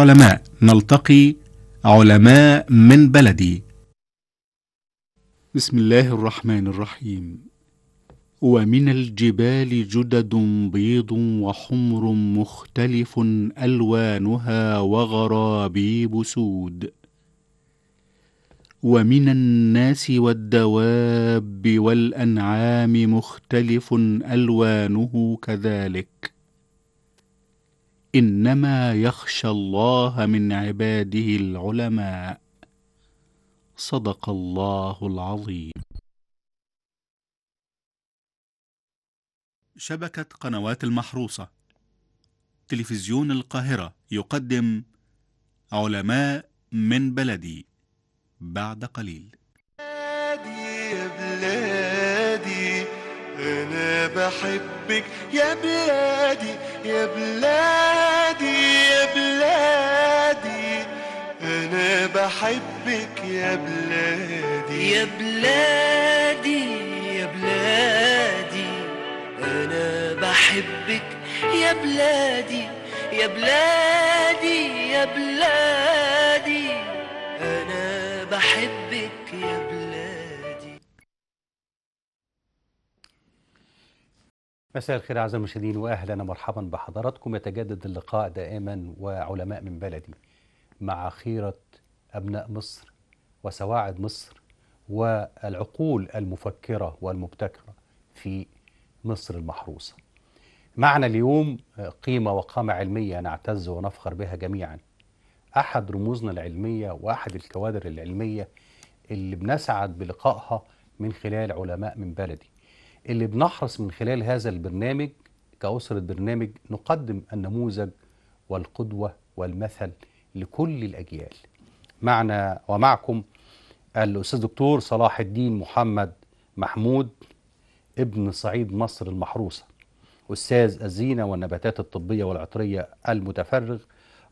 علماء نلتقي علماء من بلدي بسم الله الرحمن الرحيم ومن الجبال جدد بيض وحمر مختلف الوانها وغرابيب سود ومن الناس والدواب والانعام مختلف الوانه كذلك انما يخشى الله من عباده العلماء صدق الله العظيم شبكه قنوات المحروسه تلفزيون القاهره يقدم علماء من بلدي بعد قليل يا بلادي انا بحبك يا بلادي يا بلادي يا بلادي أنا بحبك يا بلادي يا بلادي يا بلادي أنا بحبك يا بلادي يا بلادي يا بلادي أنا بحبك مساء الخير اعزائي المشاهدين واهلا ومرحبا بحضراتكم يتجدد اللقاء دائما وعلماء من بلدي مع خيره ابناء مصر وسواعد مصر والعقول المفكره والمبتكره في مصر المحروسه. معنا اليوم قيمه وقامه علميه نعتز ونفخر بها جميعا. احد رموزنا العلميه واحد الكوادر العلميه اللي بنسعد بلقائها من خلال علماء من بلدي. اللي بنحرص من خلال هذا البرنامج كأسرة برنامج نقدم النموذج والقدوة والمثل لكل الأجيال معنا ومعكم الأستاذ دكتور صلاح الدين محمد محمود ابن صعيد مصر المحروسة أستاذ الزينة والنباتات الطبية والعطرية المتفرغ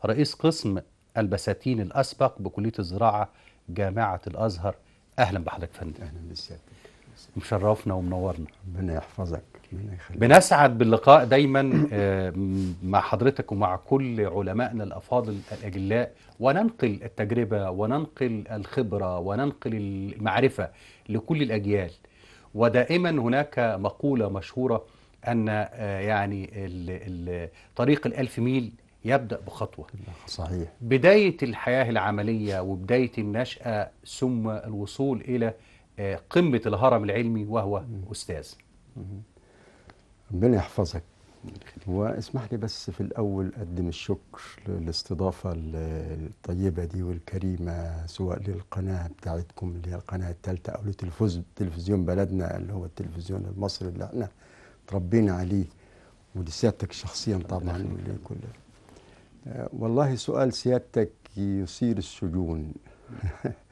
رئيس قسم البساتين الأسبق بكلية الزراعة جامعة الأزهر أهلا بحضرتك فندم أهلا بسيادتك مشرفنا ومنورنا ربنا يحفظك بنسعد باللقاء دايما آه، مع حضرتك ومع كل علمائنا الافاضل الاجلاء وننقل التجربه وننقل الخبره وننقل المعرفه لكل الاجيال ودائما هناك مقوله مشهوره ان آه، يعني طريق الالف ميل يبدا بخطوه صحيح بدايه الحياه العمليه وبدايه النشاه ثم الوصول الى قمة الهرم العلمي وهو أستاذ ربنا يحفظك واسمح لي بس في الأول أقدم الشكر للاستضافة الطيبة دي والكريمة سواء للقناة بتاعتكم اللي هي القناة الثالثة أو لتلفزيون بلدنا اللي هو التلفزيون المصري اللي احنا تربينا عليه ولسيادتك شخصيا طبعا كل آه، والله سؤال سيادتك يثير السجون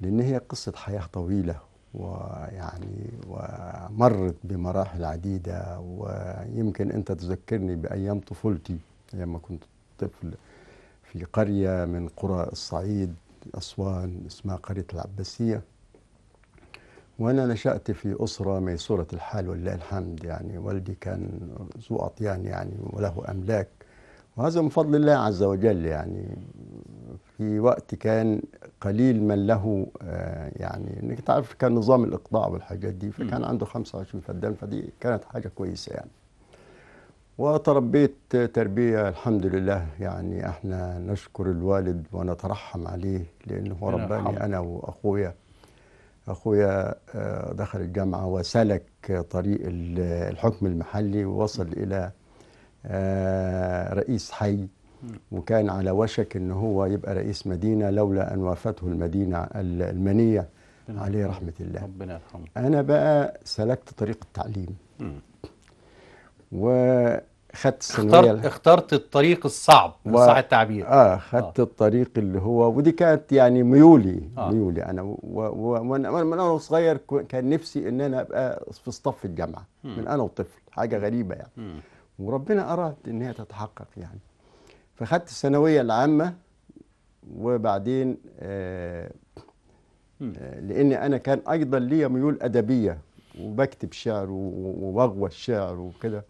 لأن هي قصة حياة طويلة ويعني ومرت بمراحل عديدة ويمكن أنت تذكرني بأيام طفولتي لما كنت طفل في قرية من قرى الصعيد أسوان اسمها قرية العباسية وأنا نشأت في أسرة ميسورة الحال ولله الحمد يعني والدي كان ذو أطيان يعني وله أملاك وهذا من فضل الله عز وجل يعني في وقت كان قليل من له آه، يعني انك تعرف كان نظام الاقطاع والحاجات دي فكان عنده 25 فدان فدي كانت حاجه كويسه يعني وتربيت تربيه الحمد لله يعني احنا نشكر الوالد ونترحم عليه لانه هو رباني انا واخويا اخويا آه، دخل الجامعه وسلك طريق الحكم المحلي ووصل الى آه، رئيس حي وكان على وشك ان هو يبقى رئيس مدينه لولا ان وافته المدينه المنيه عليه رحمه الله ربنا يرحمه انا بقى سلكت طريق التعليم وخدت الثانويه اخترت, اخترت الطريق الصعب و... صح التعبير اه خدت آه. الطريق اللي هو ودي كانت يعني ميولي آه. ميولي انا وانا و... و... من انا صغير كان نفسي ان انا ابقى في صف الجامعه من انا وطفل حاجه غريبه يعني م. وربنا اراد ان هي تتحقق يعني فخدت الثانوية العامة وبعدين آه، آه، لأن أنا كان أيضا لي ميول أدبية وبكتب شعر وبغوى الشعر وكده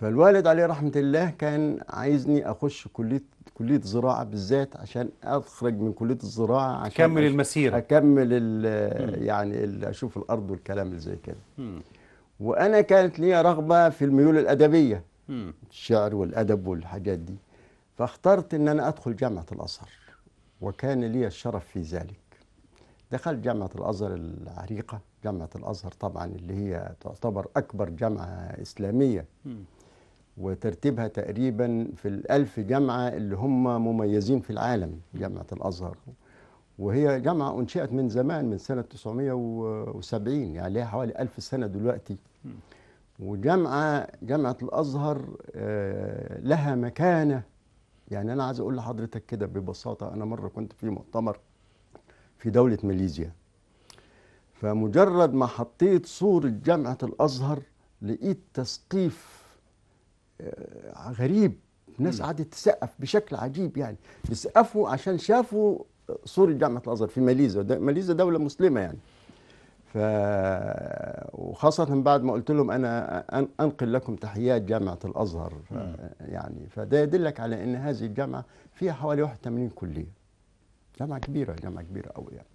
فالوالد عليه رحمة الله كان عايزني أخش كلية كلية زراعة بالذات عشان أخرج من كلية الزراعة عشان أكمل المسيرة أكمل يعني أشوف الأرض والكلام اللي زي كده وأنا كانت لي رغبة في الميول الأدبية الشعر والادب والحاجات دي فاخترت ان انا ادخل جامعه الازهر وكان لي الشرف في ذلك دخلت جامعه الازهر العريقه جامعه الازهر طبعا اللي هي تعتبر اكبر جامعه اسلاميه وترتيبها تقريبا في الألف جامعة اللي هم مميزين في العالم جامعة الأزهر وهي جامعة أنشئت من زمان من سنة 970 يعني لها حوالي ألف سنة دلوقتي وجامعة جامعة الأزهر آه، لها مكانة يعني أنا عايز أقول لحضرتك كده ببساطة أنا مرة كنت في مؤتمر في دولة ماليزيا فمجرد ما حطيت صورة جامعة الأزهر لقيت تسقيف آه، غريب ناس قعدت تسقف بشكل عجيب يعني بيسقفوا عشان شافوا صورة جامعة الأزهر في ماليزيا ماليزيا دولة مسلمة يعني ف وخاصة بعد ما قلت لهم أنا أنقل لكم تحيات جامعة الأزهر يعني فده يدلك على أن هذه الجامعة فيها حوالي 81 كلية جامعة كبيرة جامعة كبيرة أوي يعني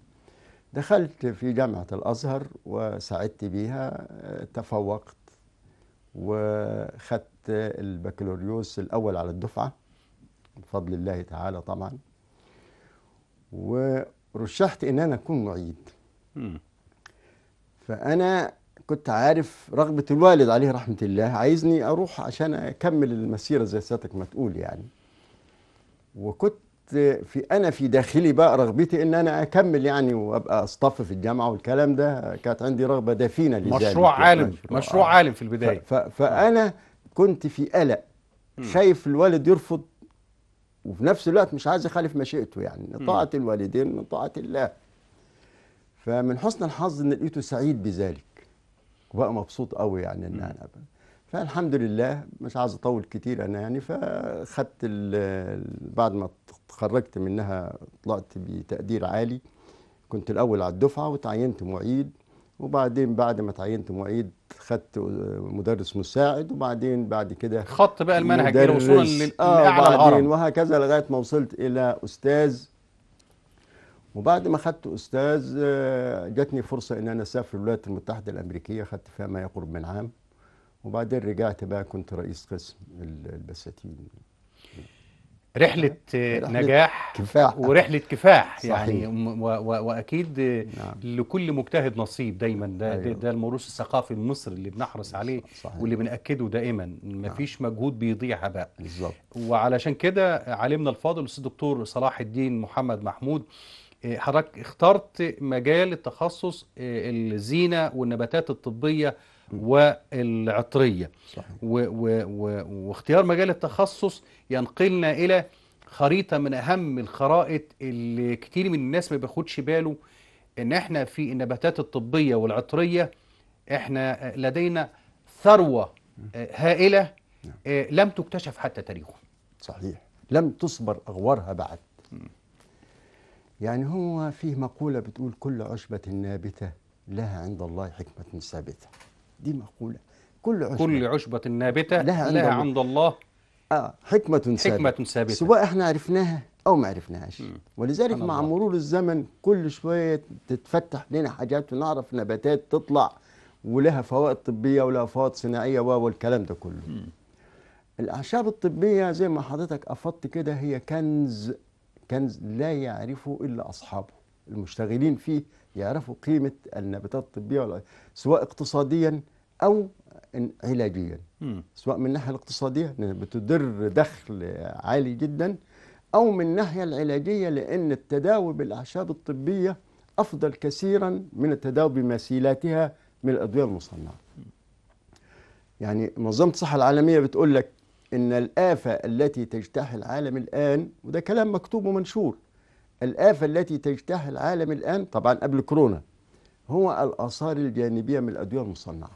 دخلت في جامعة الأزهر وسعدت بيها تفوقت وخدت البكالوريوس الأول على الدفعة بفضل الله تعالى طبعا ورشحت أن أنا أكون معيد فأنا كنت عارف رغبة الوالد عليه رحمة الله عايزني أروح عشان أكمل المسيرة زي سيادتك ما تقول يعني وكنت في أنا في داخلي بقى رغبتي إن أنا أكمل يعني وأبقى أصطف في الجامعة والكلام ده كانت عندي رغبة دفينة لذلك مشروع يعني. عالم مشروع عالم في البداية ف... فأنا كنت في قلق خايف الوالد يرفض وفي نفس الوقت مش عايز أخالف مشيئته يعني طاعة الوالدين من طاعة الله فمن حسن الحظ ان لقيته سعيد بذلك وبقى مبسوط قوي يعني ان انا فالحمد لله مش عايز اطول كتير انا يعني فخدت بعد ما تخرجت منها طلعت بتقدير عالي كنت الاول على الدفعه وتعينت معيد وبعدين بعد ما تعينت معيد خدت مدرس مساعد وبعدين بعد كده خط بقى المنهج كده وصولا آه، للاعلى آه بعدين الهرم. وهكذا لغايه ما وصلت الى استاذ وبعد ما خدت استاذ آه، جاتني فرصه ان انا اسافر الولايات المتحده الامريكيه خدت فيها ما يقرب من عام وبعدين رجعت بقى كنت رئيس قسم البساتين رحلة, آه، رحلة نجاح كفاح ورحلة كفاح صحيح. يعني و و واكيد نعم. لكل مجتهد نصيب دايما ده أيوه. ده الموروث الثقافي المصري اللي بنحرص عليه صحيح. واللي بناكده دائما مفيش نعم. مجهود بيضيع هباء بالظبط وعلشان كده عالمنا الفاضل الاستاذ الدكتور صلاح الدين محمد محمود إيه، حضرتك اخترت مجال التخصص إيه، الزينة والنباتات الطبية والعطرية صحيح. و واختيار مجال التخصص ينقلنا إلى خريطة من أهم الخرائط اللي كتير من الناس ما بياخدش باله إن إحنا في النباتات الطبية والعطرية إحنا آه، لدينا ثروة آه، هائلة نعم. آه، لم تكتشف حتى تاريخه صحيح لم تصبر أغوارها بعد يعني هو فيه مقولة بتقول كل عشبة نابتة لها عند الله حكمة ثابتة دي مقولة كل عشبة كل عشبة نابتة لها عند, لها الله. عند الله آه حكمة ثابتة حكمة ثابتة سواء احنا عرفناها أو ما عرفناهاش ولذلك مع الله. مرور الزمن كل شوية تتفتح لنا حاجات ونعرف نباتات تطلع ولها فوائد طبية ولها فوائد صناعية والكلام ده كله م. الأعشاب الطبية زي ما حضرتك أفضت كده هي كنز كنز لا يعرفه إلا أصحابه المشتغلين فيه يعرفوا قيمة النباتات الطبية سواء اقتصاديا أو علاجيا سواء من الناحية الاقتصادية بتدر دخل عالي جدا أو من الناحية العلاجية لأن التداوي بالأعشاب الطبية أفضل كثيرا من التداوي بمثيلاتها من الأدوية المصنعة يعني منظمة الصحة العالمية بتقول لك إن الآفة التي تجتاح العالم الآن وده كلام مكتوب ومنشور الآفة التي تجتاح العالم الآن طبعا قبل كورونا هو الآثار الجانبية من الأدوية المصنعة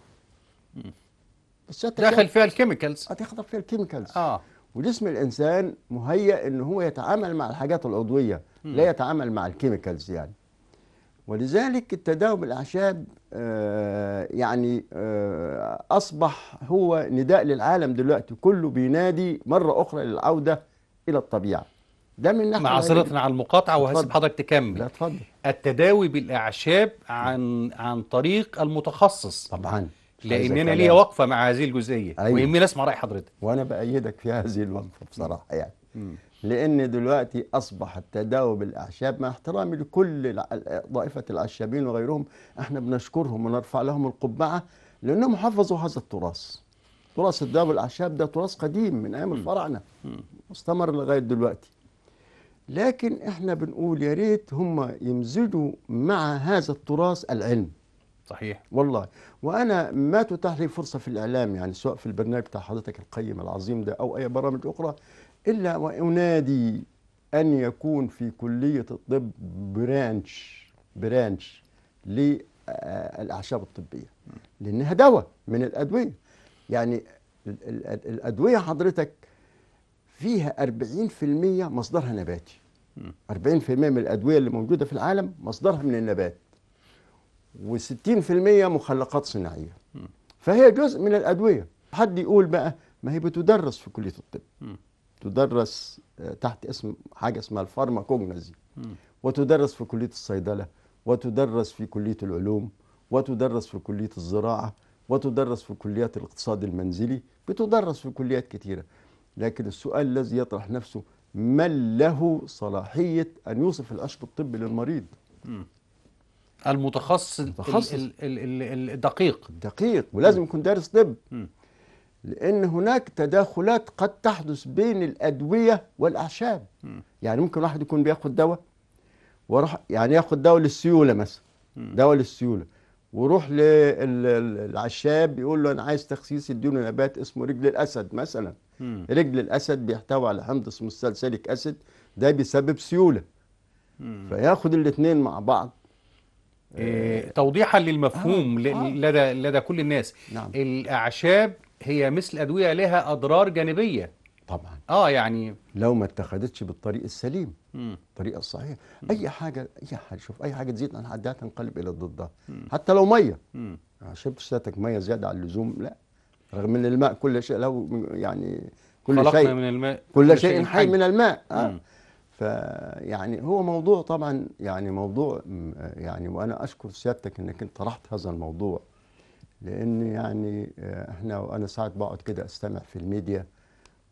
داخل فيها الكيميكالز هتاخد فيها الكيميكالز آه. وجسم الإنسان مهيأ إن هو يتعامل مع الحاجات العضوية لا يتعامل مع الكيميكالز يعني ولذلك التداوم بالأعشاب آه، يعني آه، أصبح هو نداء للعالم دلوقتي كله بينادي مرة أخرى للعودة إلى الطبيعة ده من ناحية معذرتنا على المقاطعة وهسيب حضرتك تكمل لا اتفضل التداوي بالأعشاب عن عن طريق المتخصص طبعا لان انا ليا وقفة مع هذه الجزئية أيوة. ويهمني أسمع رأي حضرتك وأنا بأيدك في هذه الوقفة بصراحة يعني م. لأن دلوقتي أصبح التداوي بالأعشاب مع احترامي لكل طائفه العشابين وغيرهم احنا بنشكرهم ونرفع لهم القبعة لأنهم حفظوا هذا التراث تراث التداوي بالأعشاب ده تراث قديم من أيام الفراعنة مستمر لغاية دلوقتي لكن احنا بنقول يا ريت هم يمزجوا مع هذا التراث العلم صحيح والله وانا ما تتاح لي فرصه في الاعلام يعني سواء في البرنامج بتاع حضرتك القيم العظيم ده او اي برامج اخرى إلا وأنادي أن يكون في كلية الطب برانش برانش للأعشاب الطبية لأنها دواء من الأدوية يعني الأدوية حضرتك فيها 40% مصدرها نباتي 40% من الأدوية اللي موجودة في العالم مصدرها من النبات و60% مخلقات صناعية فهي جزء من الأدوية حد يقول بقى ما هي بتدرس في كلية الطب تدرس آه، تحت اسم حاجه اسمها الفارماكوجنزي وتدرس في كليه الصيدله وتدرس في كليه العلوم وتدرس في كليه الزراعه وتدرس في كليات الاقتصاد المنزلي بتدرس في كليات كثيره لكن السؤال الذي يطرح نفسه من له صلاحيه ان يوصف الاشف الطبي للمريض المتخصص, المتخصص. الدقيق الدقيق ولازم يكون دارس طب لأن هناك تداخلات قد تحدث بين الأدوية والأعشاب يعني ممكن واحد يكون بياخد دواء وروح يعني ياخد دواء للسيولة مثلا دواء للسيولة وروح للعشاب يقول له أنا عايز تخسيس يديله نبات اسمه رجل الأسد مثلا رجل الأسد بيحتوي على حمض اسمه السلسليك اسيد ده بيسبب سيولة فياخد الاثنين مع بعض إيه توضيحا للمفهوم آه. آه. لدى لدى كل الناس نعم. الاعشاب هي مثل أدوية لها أضرار جانبية طبعا اه يعني لو ما اتخذتش بالطريق السليم مم. الطريقه الصحيحه مم. اي حاجه اي حاجه شوف اي حاجه تزيد عن حدها تنقلب الى ضدها مم. حتى لو ميه عشان آه، شربتك ميه زياده عن اللزوم لا رغم ان الماء كل شيء لو يعني كل شيء من الماء كل, شيء, شيء حي من الماء آه. فيعني هو موضوع طبعا يعني موضوع آه، يعني وانا اشكر سيادتك انك انت طرحت هذا الموضوع لان يعني آه، احنا وانا ساعات بقعد كده استمع في الميديا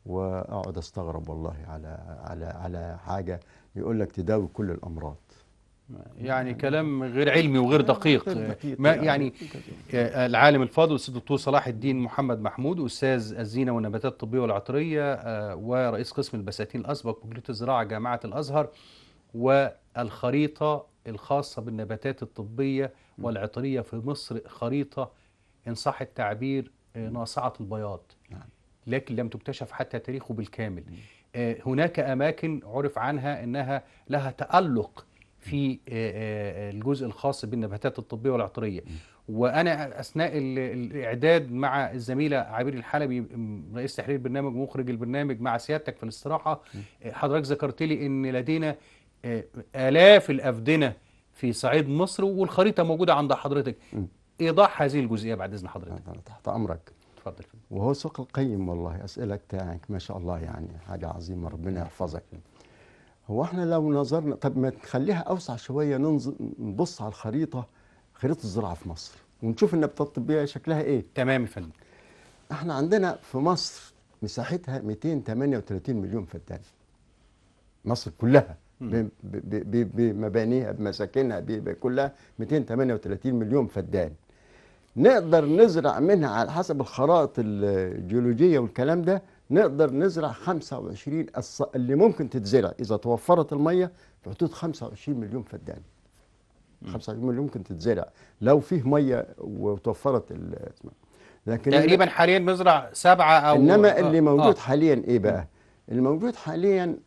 واقعد استغرب والله على على على حاجه يقول لك تداوي كل الامراض يعني كلام غير علمي وغير دقيق ما يعني, يعني، آه، العالم الفاضل الاستاذ الدكتور صلاح الدين محمد محمود استاذ الزينه والنباتات الطبيه والعطريه آه، ورئيس قسم البساتين الاسبق بكليه الزراعه جامعه الازهر والخريطه الخاصه بالنباتات الطبيه والعطريه في مصر خريطه إن صح التعبير آه، ناصعة البياض نعم. لكن لم تكتشف حتى تاريخه بالكامل آه، هناك أماكن عرف عنها أنها لها تألق في آه، الجزء الخاص بالنباتات الطبية والعطرية وأنا أثناء الإعداد مع الزميلة عبير الحلبي رئيس تحرير البرنامج ومخرج البرنامج مع سيادتك في الاستراحة حضرتك ذكرت لي أن لدينا آلاف الأفدنة في صعيد مصر والخريطة موجودة عند حضرتك ايضاح هذه الجزئيه بعد اذن حضرتك تحت امرك اتفضل وهو سوق القيم والله اسئله بتاعك ما شاء الله يعني حاجه عظيمه ربنا نعم. يحفظك هو احنا لو نظرنا طب ما تخليها اوسع شويه نبص على الخريطه خريطه الزراعه في مصر ونشوف النباتات الطبيه شكلها ايه تمام يا فندم احنا عندنا في مصر مساحتها 238 مليون فدان مصر كلها بمبانيها بمساكنها بكلها 238 مليون فدان نقدر نزرع منها على حسب الخرائط الجيولوجية والكلام ده نقدر نزرع 25 اللي ممكن تتزرع إذا توفرت المية في حدود 25 مليون فدان 25 مليون ممكن تتزرع لو فيه مية وتوفرت لكن تقريبا حاليا بنزرع سبعة أو إنما آه، اللي آه. موجود آه. حاليا إيه بقى؟ اللي موجود حاليا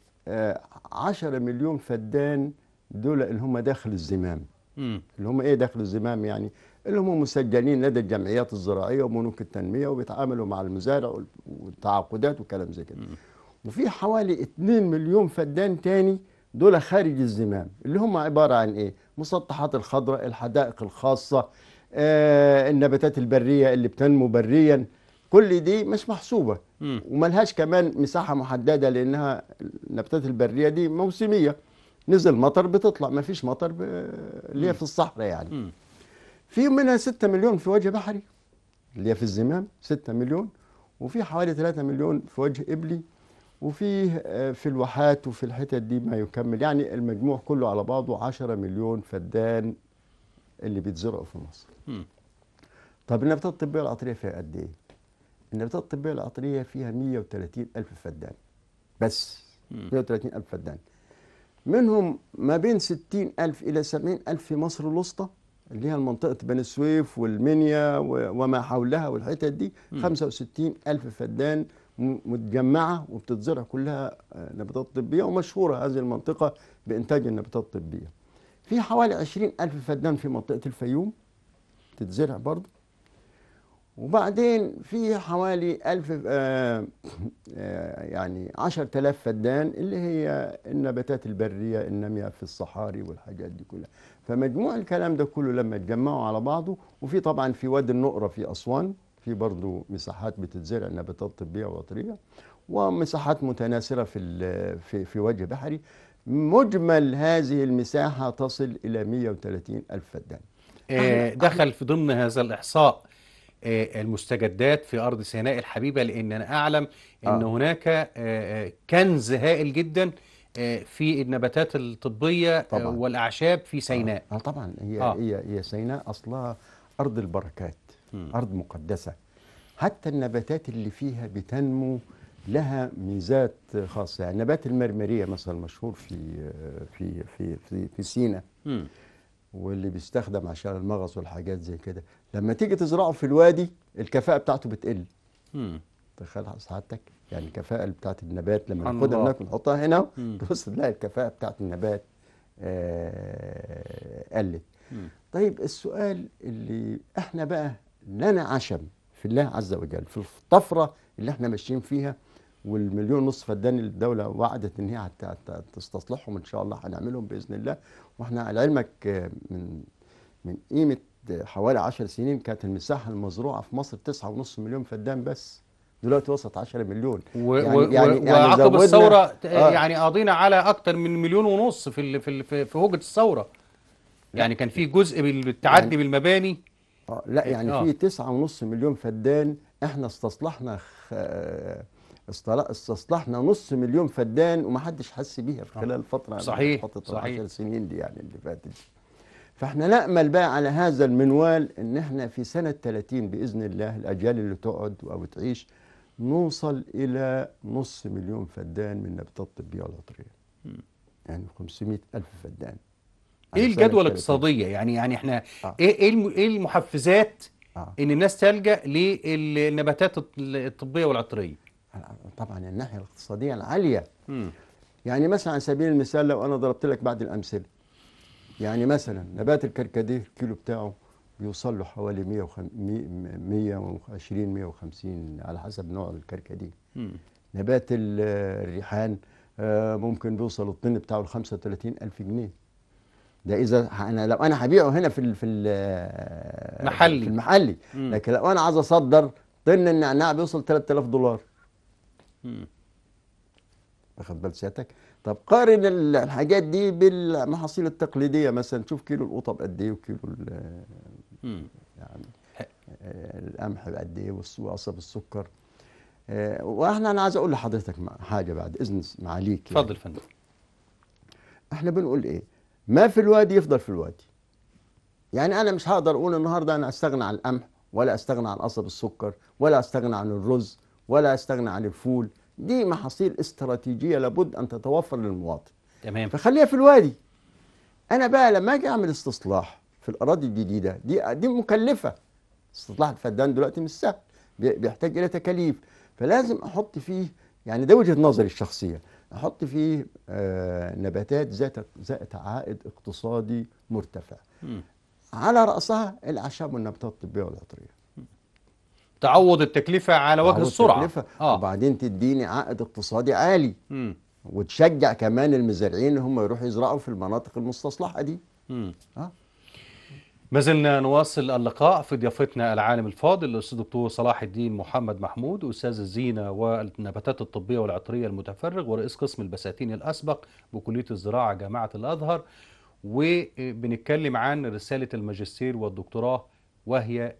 10 آه، مليون فدان دول اللي هم داخل الزمام م. اللي هم ايه داخل الزمام يعني اللي هم مسجلين لدى الجمعيات الزراعيه وبنوك التنميه وبيتعاملوا مع المزارع والتعاقدات وكلام زي كده وفي حوالي 2 مليون فدان تاني دول خارج الزمام اللي هم عباره عن ايه مسطحات الخضراء الحدائق الخاصه آه النباتات البريه اللي بتنمو بريا كل دي مش محسوبه وملهاش كمان مساحه محدده لانها النباتات البريه دي موسميه نزل مطر بتطلع ما فيش مطر اللي هي في الصحراء يعني م. في منها 6 مليون في وجه بحري اللي هي في الزمام 6 مليون وفي حوالي 3 مليون في وجه إبلي وفي آه، في الواحات وفي الحتت دي ما يكمل يعني المجموع كله على بعضه 10 مليون فدان اللي بيتزرعوا في مصر. طب النباتات الطبية العطرية فيها قد إيه؟ النباتات الطبية العطرية فيها 130 ألف فدان بس 130 ألف فدان منهم ما بين 60 ألف إلى 70 ألف في مصر الوسطى اللي هي منطقه بني السويف والمنيا وما حولها والحتت دي 65 ألف فدان متجمعه وبتتزرع كلها آه، نباتات طبيه ومشهوره هذه المنطقه بانتاج النباتات الطبيه. في حوالي 20 ألف فدان في منطقه الفيوم تتزرع برضه وبعدين في حوالي ألف آه, آه، يعني عشر تلاف فدان اللي هي النباتات البرية النامية في الصحاري والحاجات دي كلها فمجموع الكلام ده كله لما تجمعوا على بعضه وفي طبعا في وادي النقرة في أسوان في برضه مساحات بتتزرع نباتات طبية وطرية ومساحات متناثرة في, في, في وجه بحري مجمل هذه المساحة تصل إلى 130 ألف فدان آه، دخل في ضمن هذا الإحصاء آه، المستجدات في أرض سيناء الحبيبة لأن أنا أعلم أن آه. هناك آه، آه، كنز هائل جدا في النباتات الطبية طبعا. والأعشاب في سيناء آه. آه طبعا هي, آه. هي, هي سيناء أصلها أرض البركات م. أرض مقدسة حتى النباتات اللي فيها بتنمو لها ميزات خاصة يعني نبات المرمرية مثلا مشهور في في في في, في سينا واللي بيستخدم عشان المغص والحاجات زي كده لما تيجي تزرعه في الوادي الكفاءه بتاعته بتقل تخيل سعادتك يعني الكفاءه بتاعت النبات لما ناخدها هناك ونحطها هنا تبص تلاقي الكفاءه بتاعت النبات آه، قلت طيب السؤال اللي احنا بقى لنا عشم في الله عز وجل في الطفره اللي احنا ماشيين فيها والمليون ونص فدان الدوله وعدت ان هي تستصلحهم ان شاء الله هنعملهم باذن الله واحنا على علمك آه، من من قيمه حوالي 10 سنين كانت المساحه المزروعه في مصر 9.5 مليون فدان بس دلوقتي وصلت 10 مليون و يعني, و يعني, و يعني وعقب الثوره آه يعني قضينا على اكثر من مليون ونص في ال في ال في هوجه الثوره يعني كان في يعني- جزء بالتعدي يعني بالمباني آه لا إيه، يعني آه. في 9.5 مليون فدان احنا استصلحنا استصلحنا نص مليون فدان ومحدش حس بيها في آه. خلال الفتره صحيح فتره 10 سنين دي يعني اللي فاتت فاحنا نأمل بقى على هذا المنوال ان احنا في سنة 30 بإذن الله الأجيال اللي تقعد أو تعيش نوصل إلى نص مليون فدان من النباتات الطبية والعطرية يعني 500 ألف فدان ايه الجدوى الاقتصادية يعني يعني احنا آه. ايه ايه, إيه المحفزات آه. ان الناس تلجأ للنباتات الطبية والعطرية طبعا الناحية الاقتصادية العالية م. يعني مثلا على سبيل المثال لو انا ضربت لك بعض الامثله يعني مثلا نبات الكركديه الكيلو بتاعه بيوصل له حوالي 120 150 على حسب نوع الكركديه نبات الريحان آه، ممكن بيوصل الطن بتاعه ل 35000 جنيه ده اذا انا لو انا هبيعه هنا في آه، في المحلي في المحلي لكن لو انا عايز اصدر طن النعناع بيوصل 3000 دولار واخد بال سيادتك طب قارن الحاجات دي بالمحاصيل التقليديه مثلا شوف كيلو القطب قد ايه وكيلو يعني آه، القمح قد ايه وقصب السكر آه، واحنا انا عايز اقول لحضرتك حاجه بعد اذن معاليك يعني. اتفضل يعني. فندم احنا بنقول ايه ما في الوادي يفضل في الوادي يعني انا مش هقدر اقول النهارده انا استغنى عن القمح ولا استغنى عن قصب السكر ولا استغنى عن الرز ولا استغنى عن الفول دي محاصيل استراتيجيه لابد ان تتوفر للمواطن تمام فخليها في الوادي انا بقى لما اجي اعمل استصلاح في الاراضي الجديده دي دي مكلفه استصلاح الفدان دلوقتي مش سهل بيحتاج الى تكاليف فلازم احط فيه يعني ده وجهه نظري الشخصيه احط فيه آه، نباتات ذات ذات عائد اقتصادي مرتفع م. على راسها الاعشاب والنباتات الطبيه والعطريه تعوض التكلفة على وجه السرعة التكلفة. آه. وبعدين تديني عائد اقتصادي عالي م. وتشجع كمان المزارعين ان هم يروحوا يزرعوا في المناطق المستصلحة دي آه. ما زلنا نواصل اللقاء في ضيافتنا العالم الفاضل الاستاذ الدكتور صلاح الدين محمد محمود استاذ الزينه والنباتات الطبيه والعطريه المتفرغ ورئيس قسم البساتين الاسبق بكليه الزراعه جامعه الازهر وبنتكلم عن رساله الماجستير والدكتوراه وهي آه،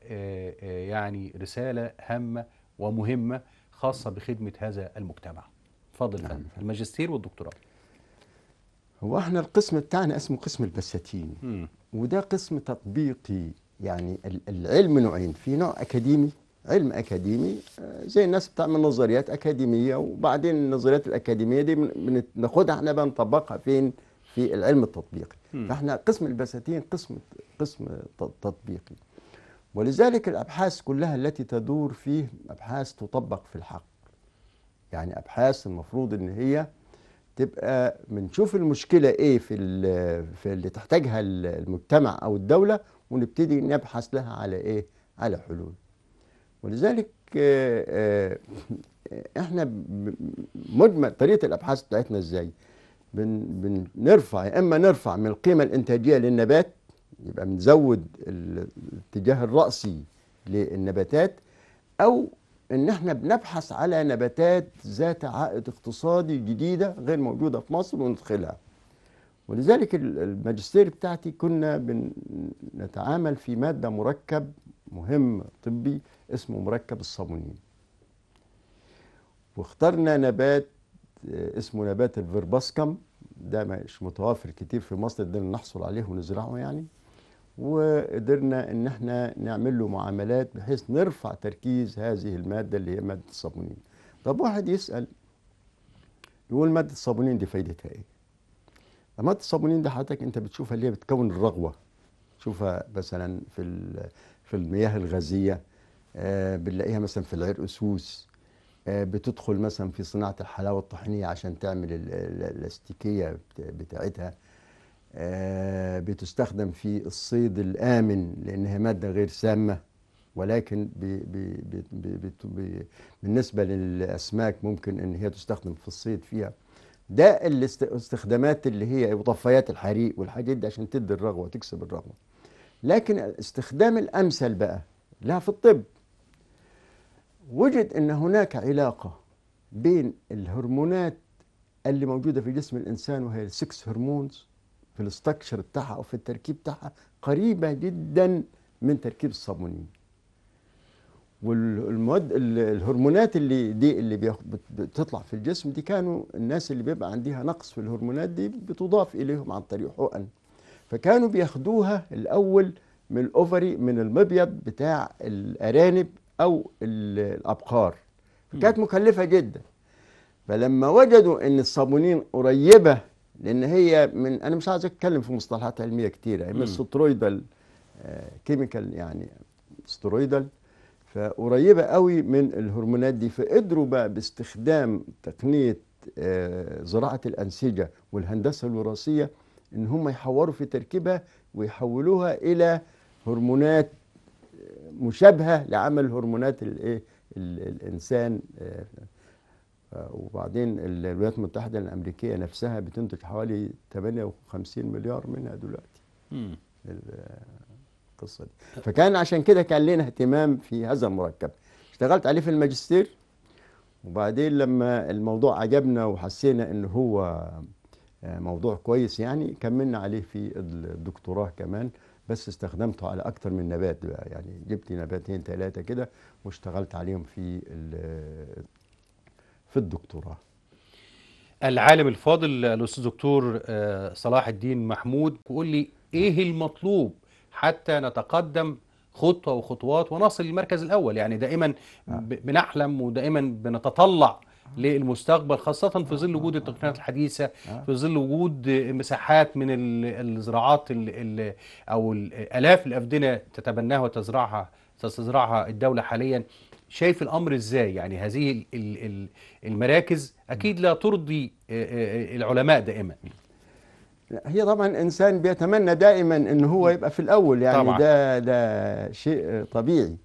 آه، يعني رسالة هامة ومهمة خاصة بخدمة هذا المجتمع فضل نعم. الماجستير والدكتوراه هو احنا القسم بتاعنا اسمه قسم البساتين وده قسم تطبيقي يعني العلم نوعين في نوع اكاديمي علم اكاديمي آه، زي الناس بتعمل نظريات اكاديميه وبعدين النظريات الاكاديميه دي بناخدها احنا بقى نطبقها فين في العلم التطبيقي فاحنا قسم البساتين قسم قسم تطبيقي ولذلك الأبحاث كلها التي تدور فيه أبحاث تطبق في الحق يعني أبحاث المفروض إن هي تبقى بنشوف المشكلة إيه في, في اللي تحتاجها المجتمع أو الدولة ونبتدي نبحث لها على إيه على حلول ولذلك آه، آه، احنا مجمل طريقه الابحاث بتاعتنا ازاي بنرفع يا اما نرفع من القيمه الانتاجيه للنبات يبقى بنزود الاتجاه الرأسي للنباتات أو إن إحنا بنبحث على نباتات ذات عائد اقتصادي جديدة غير موجودة في مصر وندخلها ولذلك الماجستير بتاعتي كنا بنتعامل في مادة مركب مهم طبي اسمه مركب الصابونين واخترنا نبات آه، اسمه نبات الفيرباسكم ده مش متوافر كتير في مصر قدرنا نحصل عليه ونزرعه يعني وقدرنا ان احنا نعمل له معاملات بحيث نرفع تركيز هذه الماده اللي هي ماده الصابونين طب واحد يسال يقول ماده الصابونين دي فايدتها ايه ماده الصابونين دي حضرتك انت بتشوفها اللي هي بتكون الرغوه تشوفها مثلا في في المياه الغازيه آه، بنلاقيها مثلا في العرق سوس آه، بتدخل مثلا في صناعه الحلاوه الطحينيه عشان تعمل الاستيكيه بتاعتها آه، بتستخدم في الصيد الآمن لأنها مادة غير سامة ولكن بي بي بي بي بالنسبة للأسماك ممكن أن هي تستخدم في الصيد فيها ده الاستخدامات اللي هي مطفيات الحريق والحاجات دي عشان تدي الرغوة تكسب الرغوة لكن الاستخدام الأمثل بقى لها في الطب وجد أن هناك علاقة بين الهرمونات اللي موجودة في جسم الإنسان وهي السكس هرمونز في الاستكشر بتاعها او في التركيب بتاعها قريبه جدا من تركيب الصابونين والمواد الهرمونات اللي دي اللي بتطلع في الجسم دي كانوا الناس اللي بيبقى عندها نقص في الهرمونات دي بتضاف اليهم عن طريق حقن فكانوا بياخدوها الاول من الاوفري من المبيض بتاع الارانب او الابقار فكانت مكلفه جدا فلما وجدوا ان الصابونين قريبه لان هي من انا مش عايز اتكلم في مصطلحات علميه كتيره يعني من سترويدال آه، كيميكال يعني سترويدال فقريبه قوي من الهرمونات دي فقدروا بقى باستخدام تقنيه آه، زراعه الانسجه والهندسه الوراثيه ان هم يحوروا في تركيبها ويحولوها الى هرمونات آه، مشابهه لعمل هرمونات الايه الانسان وبعدين الولايات المتحده الامريكيه نفسها بتنتج حوالي 58 مليار منها دلوقتي القصه دي فكان عشان كده كان لنا اهتمام في هذا المركب اشتغلت عليه في الماجستير وبعدين لما الموضوع عجبنا وحسينا ان هو آه، موضوع كويس يعني كملنا عليه في الدكتوراه كمان بس استخدمته على اكثر من نبات بقى يعني جبت نباتين ثلاثه كده واشتغلت عليهم في في الدكتوراه العالم الفاضل الاستاذ دكتور آه، صلاح الدين محمود بيقول لي ايه المطلوب حتى نتقدم خطوه وخطوات ونصل للمركز الاول يعني دائما آه. بنحلم ودائما بنتطلع آه. للمستقبل خاصة في ظل وجود التقنيات الحديثة في ظل وجود مساحات من الزراعات الـ الـ أو الآلاف الأفدنة تتبناها وتزرعها تستزرعها الدولة حاليا شايف الأمر إزاي يعني هذه المراكز أكيد لا ترضي آه، آه، آه، العلماء دائما هي طبعا انسان بيتمنى دائما أن هو يبقى في الأول يعني طبعا. ده, ده شيء طبيعي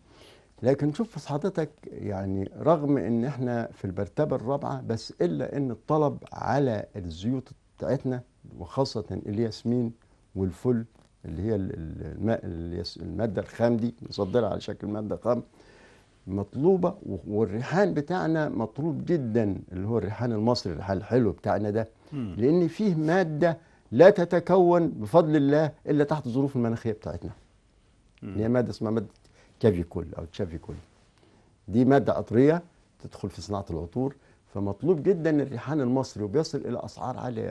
لكن شوف حضرتك يعني رغم ان احنا في المرتبه الرابعه بس الا ان الطلب على الزيوت بتاعتنا وخاصه الياسمين والفل اللي هي الماده الخام دي مصدره على شكل ماده خام مطلوبة والريحان بتاعنا مطلوب جدا اللي هو الريحان المصري الريحان الحلو بتاعنا ده لأن فيه مادة لا تتكون بفضل الله إلا تحت الظروف المناخية بتاعتنا هي مادة اسمها مادة كافيكول أو تشافيكول دي مادة قطرية تدخل في صناعة العطور فمطلوب جدا الريحان المصري وبيصل إلى أسعار عالية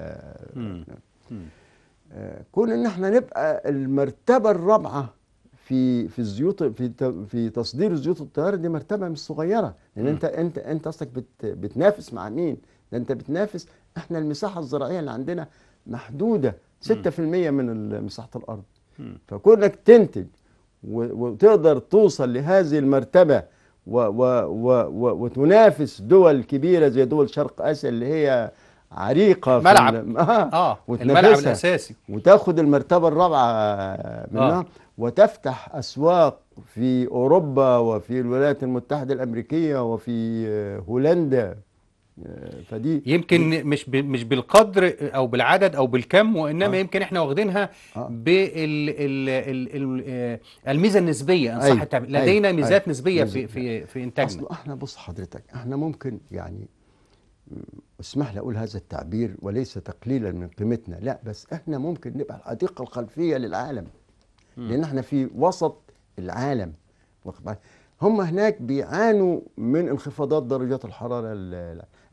آه، كون إن احنا نبقى المرتبة الرابعة في في الزيوت في في تصدير زيوت الطيار دي مرتبه مش صغيره لان انت انت انت اصلك بت بتنافس مع مين؟ ده انت بتنافس احنا المساحه الزراعيه اللي عندنا محدوده 6% من مساحه الارض فكونك تنتج وتقدر توصل لهذه المرتبه و و و و وتنافس دول كبيره زي دول شرق اسيا اللي هي عريقه ملعب اه, آه. الملعب الاساسي وتاخد المرتبه الرابعه منها آه. وتفتح اسواق في اوروبا وفي الولايات المتحده الامريكيه وفي آه، هولندا آه، فدي يمكن مش مش بالقدر او بالعدد او بالكم وانما آه. يمكن احنا واخدينها آه. بالميزه آه، النسبيه ان صح أيوه، التعبير أيوه، لدينا ميزات أي. أيوه، نسبيه أي. في في في انتاجنا اصل احنا بص حضرتك احنا ممكن يعني اسمح لي اقول هذا التعبير وليس تقليلا من قيمتنا لا بس احنا ممكن نبقى الحديقه الخلفيه للعالم لان احنا في وسط العالم هم هناك بيعانوا من انخفاضات درجات الحراره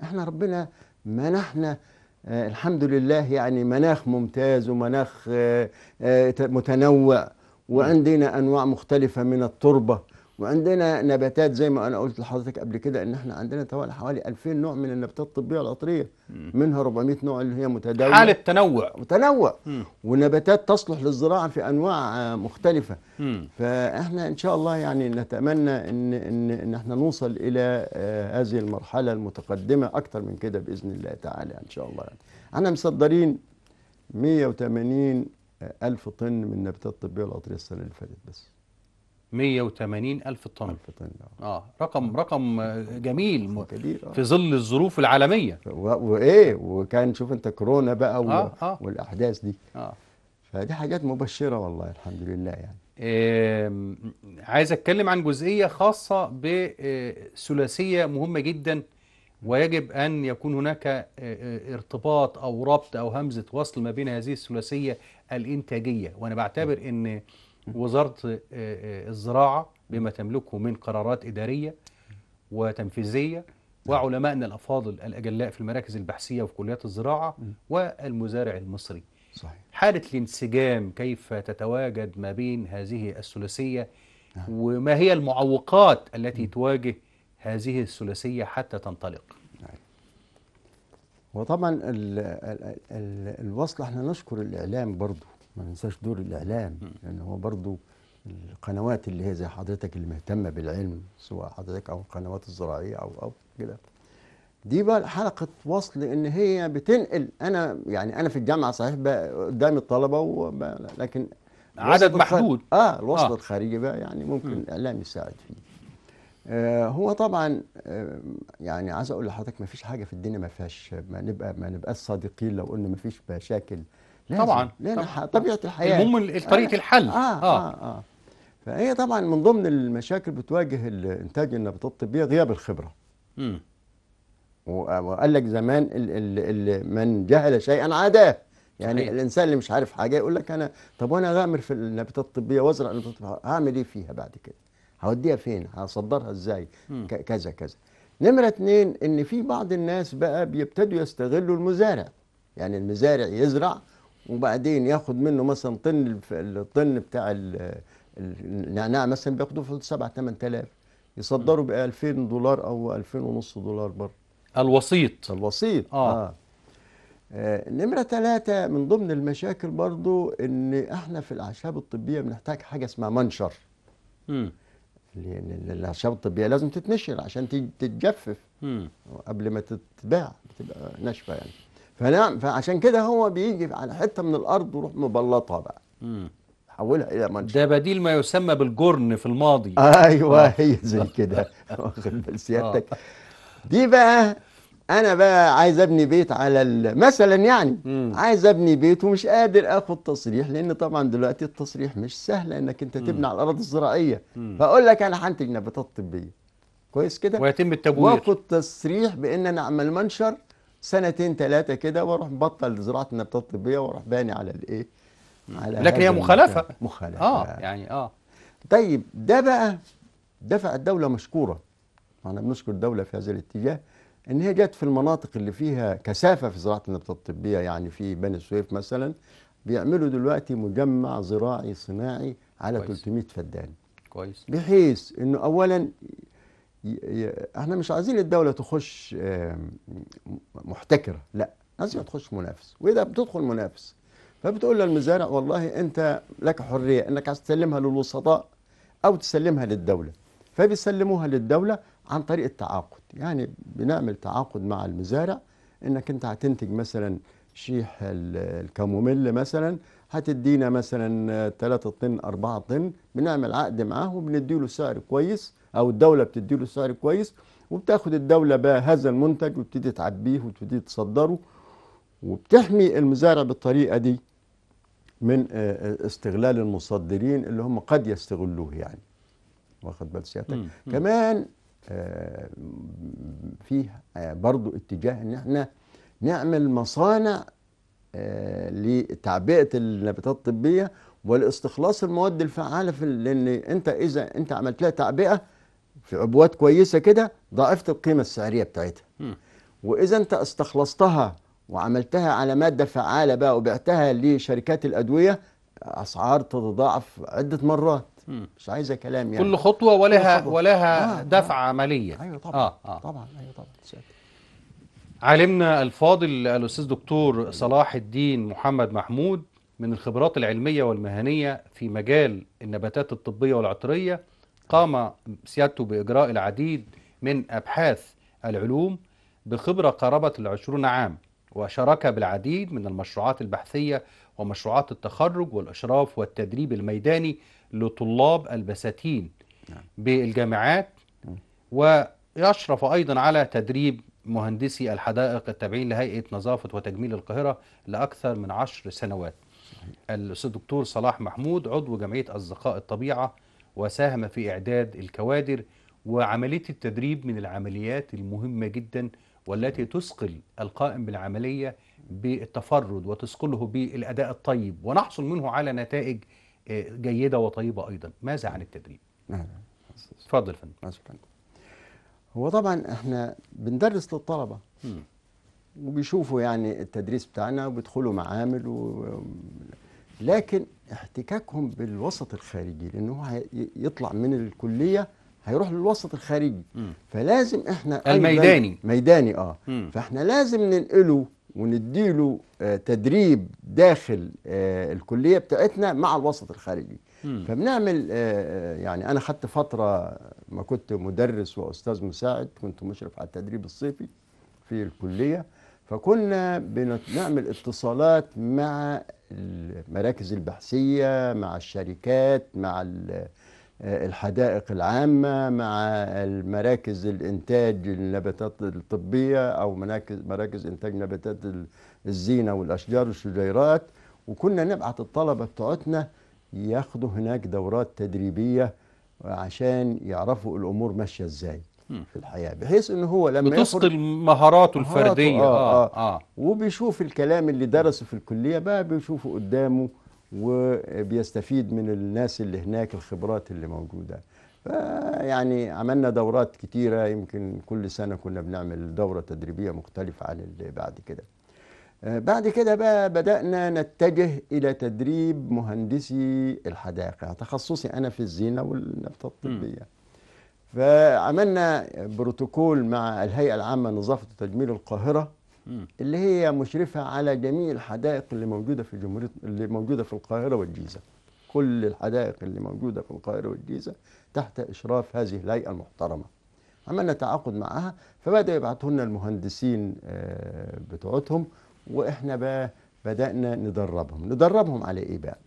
احنا ربنا منحنا آه، الحمد لله يعني مناخ ممتاز ومناخ آه، آه، متنوع وعندنا انواع مختلفه من التربه وعندنا نباتات زي ما انا قلت لحضرتك قبل كده ان احنا عندنا حوالي 2000 نوع من النباتات الطبيه العطريه منها 400 نوع اللي هي متداوله حاله تنوع تنوع ونباتات تصلح للزراعه في انواع آه، مختلفه مم. فاحنا ان شاء الله يعني نتمنى ان ان ان احنا نوصل الى آه، هذه المرحله المتقدمه اكثر من كده باذن الله تعالى ان شاء الله يعني. احنا مصدرين 180 الف طن من النباتات الطبيه العطريه السنه اللي فاتت بس 180 ألف طن ألف طن آه, آه، رقم رقم جميل كبير آه. في ظل الظروف العالمية وإيه وكان شوف أنت كورونا بقى و... آه آه. والأحداث دي آه. فدي حاجات مبشرة والله الحمد لله يعني آه عايز أتكلم عن جزئية خاصة بثلاثية آه، مهمة جدا ويجب أن يكون هناك آه، ارتباط أو ربط أو همزة وصل ما بين هذه الثلاثية الإنتاجية وأنا بعتبر أن وزارة آه، آه، الزراعة بما تملكه من قرارات إدارية وتنفيذية وعلمائنا الأفاضل الأجلاء في المراكز البحثية وفي كليات الزراعة والمزارع المصري صحيح. حالة الانسجام كيف تتواجد ما بين هذه الثلاثية نعم. وما هي المعوقات التي تواجه هذه الثلاثية حتى تنطلق نعم. وطبعا ال الوصل احنا نشكر الإعلام برضو ما ننساش دور الاعلام لان هو برضو القنوات اللي هي زي حضرتك اللي مهتمه بالعلم سواء حضرتك او القنوات الزراعيه او او كده دي بقى حلقه وصل ان هي بتنقل انا يعني انا في الجامعه صحيح قدام الطلبه لكن عدد محدود اه الوصله آه. الخارجي بقى يعني ممكن الاعلام يساعد فيه آه، هو طبعا آه، يعني عايز اقول لحضرتك ما فيش حاجه في الدنيا ما فيهاش ما نبقى ما نبقاش صادقين لو قلنا ما فيش مشاكل لازم. طبعا لان طبيعه الحياه المهم طريقه آه. الحل آه،, آه. آه. آه. فهي طبعا من ضمن المشاكل بتواجه انتاج النباتات الطبيه غياب الخبره امم وقال لك زمان الـ الـ الـ من جهل شيئا عاداه يعني صحيح. الانسان اللي مش عارف حاجه يقول لك انا طب وانا غامر في النباتات الطبيه وازرع النباتات هعمل ايه فيها بعد كده؟ هوديها فين؟ هصدرها ازاي؟ كذا كذا. نمره اتنين ان في بعض الناس بقى بيبتدوا يستغلوا المزارع يعني المزارع يزرع وبعدين ياخد منه مثلا طن الطن بتاع النعناع مثلا بياخدوه في 7 8000 يصدروا ب 2000 دولار او 2000 ونص دولار بره الوسيط الوسيط اه, آه. آه، نمرة ثلاثة من ضمن المشاكل برضو ان احنا في الاعشاب الطبية بنحتاج حاجة اسمها منشر امم الاعشاب الطبية لازم تتنشر عشان تتجفف قبل ما تتباع بتبقى ناشفة يعني فنعم فعشان كده هو بيجي على حته من الارض ويروح مبلطها بقى حولها الى منشأ ده بديل ما يسمى بالجرن في الماضي ايوه آه. هي زي كده واخد بال سيادتك آه. دي بقى انا بقى عايز ابني بيت على مثلا يعني مم. عايز ابني بيت ومش قادر اخد تصريح لان طبعا دلوقتي التصريح مش سهل انك انت تبني على الاراضي الزراعيه فاقول لك انا هنتج نباتات طبيه كويس كده ويتم التبوير واخد تصريح بان انا اعمل منشر سنتين ثلاثه كده واروح مبطل زراعه النباتات الطبيه واروح باني على الايه على لكن هي مخالفه مخالفه اه يعني اه طيب ده بقى دفع الدوله مشكوره احنا بنشكر الدوله في هذا الاتجاه ان هي جت في المناطق اللي فيها كثافه في زراعه النباتات الطبيه يعني في بني سويف مثلا بيعملوا دلوقتي مجمع زراعي صناعي على كويس. 300 فدان كويس بحيث انه اولا احنا مش عايزين الدوله تخش محتكره لا عايزين تخش منافس واذا بتدخل منافس فبتقول للمزارع والله انت لك حريه انك عايز تسلمها للوسطاء او تسلمها للدوله فبيسلموها للدوله عن طريق التعاقد يعني بنعمل تعاقد مع المزارع انك انت هتنتج مثلا شيح الكاموميل مثلا هتدينا مثلا 3 طن 4 طن بنعمل عقد معاه وبنديله سعر كويس او الدوله بتدي له سعر كويس وبتاخد الدوله بقى هذا المنتج وبتدي تعبيه وتبتدي تصدره وبتحمي المزارع بالطريقه دي من آه، آه، استغلال المصدرين اللي هم قد يستغلوه يعني واخد بال سيادتك كمان آه، في برضو اتجاه ان احنا نعمل مصانع لتعبئه النباتات الطبيه ولاستخلاص المواد الفعاله في لان انت اذا انت عملت لها تعبئه في عبوات كويسه كده ضاعفت القيمه السعريه بتاعتها واذا انت استخلصتها وعملتها على ماده فعاله بقى وبعتها لشركات الادويه اسعار تتضاعف عده مرات مش عايزه كلام يعني كل خطوه ولها ولها آه دفعه آه ماليه ايوه طبعا آه آه طبعا ايوه طبعا عالمنا الفاضل الاستاذ دكتور صلاح الدين محمد محمود من الخبرات العلميه والمهنيه في مجال النباتات الطبيه والعطريه قام سيادته بإجراء العديد من أبحاث العلوم بخبرة قرابة العشرون عام وشارك بالعديد من المشروعات البحثية ومشروعات التخرج والإشراف والتدريب الميداني لطلاب البساتين نعم. بالجامعات ويشرف أيضا على تدريب مهندسي الحدائق التابعين لهيئة نظافة وتجميل القاهرة لأكثر من عشر سنوات الأستاذ الدكتور صلاح محمود عضو جمعية أصدقاء الطبيعة وساهم في إعداد الكوادر وعملية التدريب من العمليات المهمة جدا والتي تثقل القائم بالعملية بالتفرد وتثقله بالأداء الطيب ونحصل منه على نتائج آه، جيدة وطيبة أيضا ماذا عن التدريب؟ تفضل فندم هو طبعا احنا بندرس للطلبة وبيشوفوا يعني التدريس بتاعنا وبيدخلوا معامل و... لكن احتكاكهم بالوسط الخارجي لأنه هو يطلع من الكلية هيروح للوسط الخارجي م. فلازم احنا الميداني ميداني اه م. فاحنا لازم ننقله ونديله آه تدريب داخل آه الكليه بتاعتنا مع الوسط الخارجي م. فبنعمل آه،, آه يعني انا خدت فتره ما كنت مدرس واستاذ مساعد كنت مشرف على التدريب الصيفي في الكليه فكنا بنعمل اتصالات مع المراكز البحثية مع الشركات مع الحدائق العامة مع المراكز الإنتاج النباتات الطبية أو مراكز, مراكز إنتاج نباتات الزينة والأشجار والشجيرات وكنا نبعت الطلبة بتوعتنا ياخدوا هناك دورات تدريبية عشان يعرفوا الأمور ماشية إزاي في الحياه بحيث ان هو لما بتثقل مهاراته الفرديه آه،, آه, آه, آه, وبيشوف الكلام اللي درسه في الكليه بقى بيشوفه قدامه وبيستفيد من الناس اللي هناك الخبرات اللي موجوده يعني عملنا دورات كتيرة يمكن كل سنة كنا بنعمل دورة تدريبية مختلفة عن اللي بعد كده آه، بعد كده بقى بدأنا نتجه إلى تدريب مهندسي الحدائق تخصصي أنا في الزينة والنبتة الطبية م. فعملنا بروتوكول مع الهيئة العامة لنظافة وتجميل القاهرة اللي هي مشرفة على جميع الحدائق اللي موجودة في جمهورية اللي موجودة في القاهرة والجيزة كل الحدائق اللي موجودة في القاهرة والجيزة تحت إشراف هذه الهيئة المحترمة عملنا تعاقد معها فبدأوا يبعثوا لنا المهندسين آه، بتوعتهم وإحنا بقى بدأنا ندربهم ندربهم على إيه بقى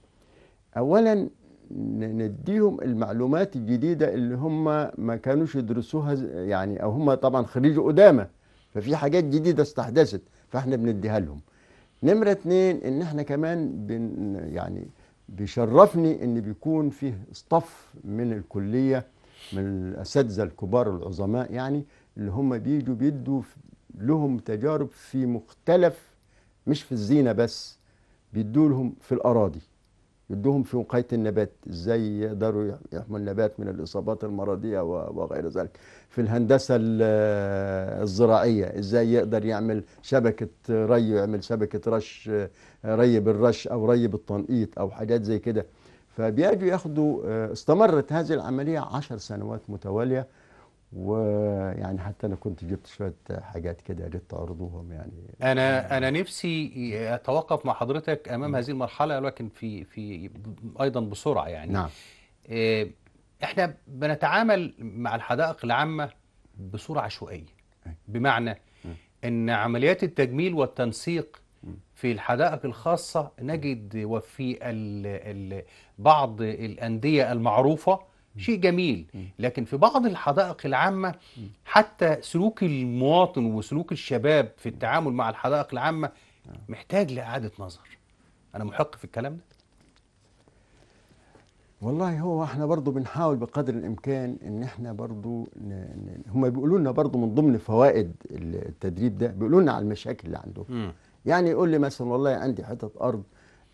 أولا نديهم المعلومات الجديدة اللي هم ما كانوش يدرسوها يعني أو هم طبعا خريجوا قدامى ففي حاجات جديدة استحدثت فاحنا بنديها لهم نمرة اثنين ان احنا كمان بن يعني بيشرفني ان بيكون فيه اصطف من الكلية من الأساتذة الكبار العظماء يعني اللي هم بيجوا بيدوا لهم تجارب في مختلف مش في الزينة بس بيدوا لهم في الأراضي يدوهم في وقايه النبات ازاي يقدروا يحموا النبات من الاصابات المرضيه وغير ذلك في الهندسه الزراعيه ازاي يقدر يعمل شبكه ري يعمل شبكه رش ري بالرش او ري بالتنقيط او حاجات زي كده فبيجوا ياخدوا آه، استمرت هذه العمليه عشر سنوات متواليه ويعني حتى انا كنت جبت شويه حاجات كده ريت اعرضهم يعني انا انا نفسي اتوقف مع حضرتك امام هذه المرحله لكن في في ايضا بسرعه يعني نعم آه، احنا بنتعامل مع الحدائق العامه بصوره عشوائيه بمعنى ان عمليات التجميل والتنسيق في الحدائق الخاصة نجد وفي ال ال بعض الأندية المعروفة شيء جميل لكن في بعض الحدائق العامة حتى سلوك المواطن وسلوك الشباب في التعامل مع الحدائق العامة آه. محتاج لإعادة نظر أنا محق في الكلام ده والله هو احنا برضو بنحاول بقدر الامكان ان احنا برضو ن... هم بيقولوا لنا برضو من ضمن فوائد التدريب ده بيقولوا لنا على المشاكل اللي عندهم يعني يقول لي مثلا والله عندي حته ارض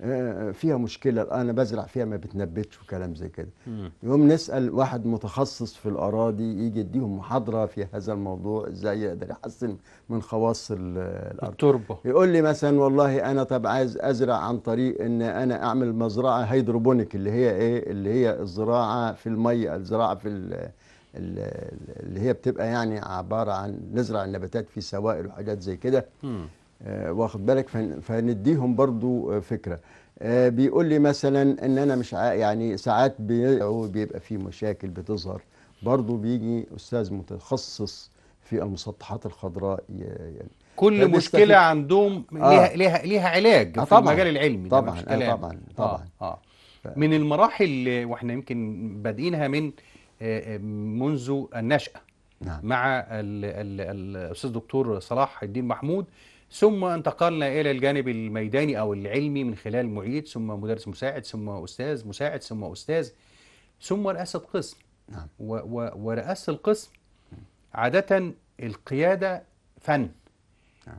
آه، فيها مشكله انا بزرع فيها ما بتنبتش وكلام زي كده يوم نسال واحد متخصص في الاراضي يجي يديهم محاضره في هذا الموضوع ازاي يقدر يحسن من خواص الارض التربه يقول لي مثلا والله انا طب عايز ازرع عن طريق ان انا اعمل مزرعه هيدروبونيك اللي هي ايه اللي هي الزراعه في الميه الزراعه في اللي هي بتبقى يعني عباره عن نزرع النباتات في سوائل وحاجات زي كده آه، واخد بالك فنديهم برضو آه، فكره آه، بيقول لي مثلا ان انا مش يعني ساعات بيبقى في مشاكل بتظهر برضو بيجي استاذ متخصص في المسطحات الخضراء يعني كل مشكله في... عندهم آه. ليها ليها علاج آه طبعًا. في المجال العلمي طبعا آه طبعا طبعا آه. آه. ف... من المراحل واحنا يمكن بادئينها من منذ النشأة نعم. مع الأستاذ دكتور صلاح الدين محمود ثم انتقلنا إلى الجانب الميداني أو العلمي من خلال معيد ثم مدرس مساعد ثم أستاذ مساعد ثم أستاذ ثم رئاسة قسم نعم. ورئاسة القسم عادة القيادة فن نعم.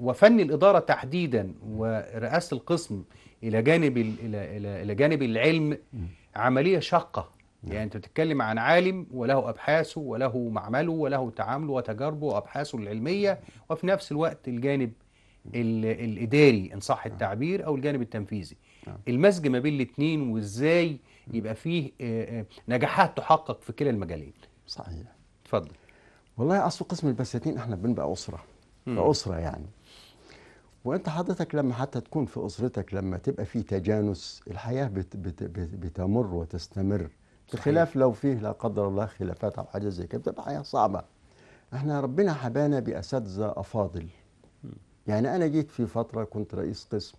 وفن الإدارة تحديدا ورئاسة القسم إلى جانب إلى إلى جانب العلم عملية شاقة نعم. يعني انت بتتكلم عن عالم وله ابحاثه وله معمله وله تعامله وتجاربه وابحاثه العلميه وفي نفس الوقت الجانب الاداري ان صح نعم. التعبير او الجانب التنفيذي نعم. المزج ما بين الاثنين وازاي يبقى فيه آه، آه، نجاحات تحقق في كلا المجالين صحيح اتفضل والله اصل قسم البساتين احنا بنبقى اسره اسره يعني وانت حضرتك لما حتى تكون في اسرتك لما تبقى في تجانس الحياه بت بت بت بتمر وتستمر بخلاف لو فيه لا قدر الله خلافات او حاجه زي كده بتبقى حياه صعبه احنا ربنا حبانا باساتذه افاضل يعني انا جيت في فتره كنت رئيس قسم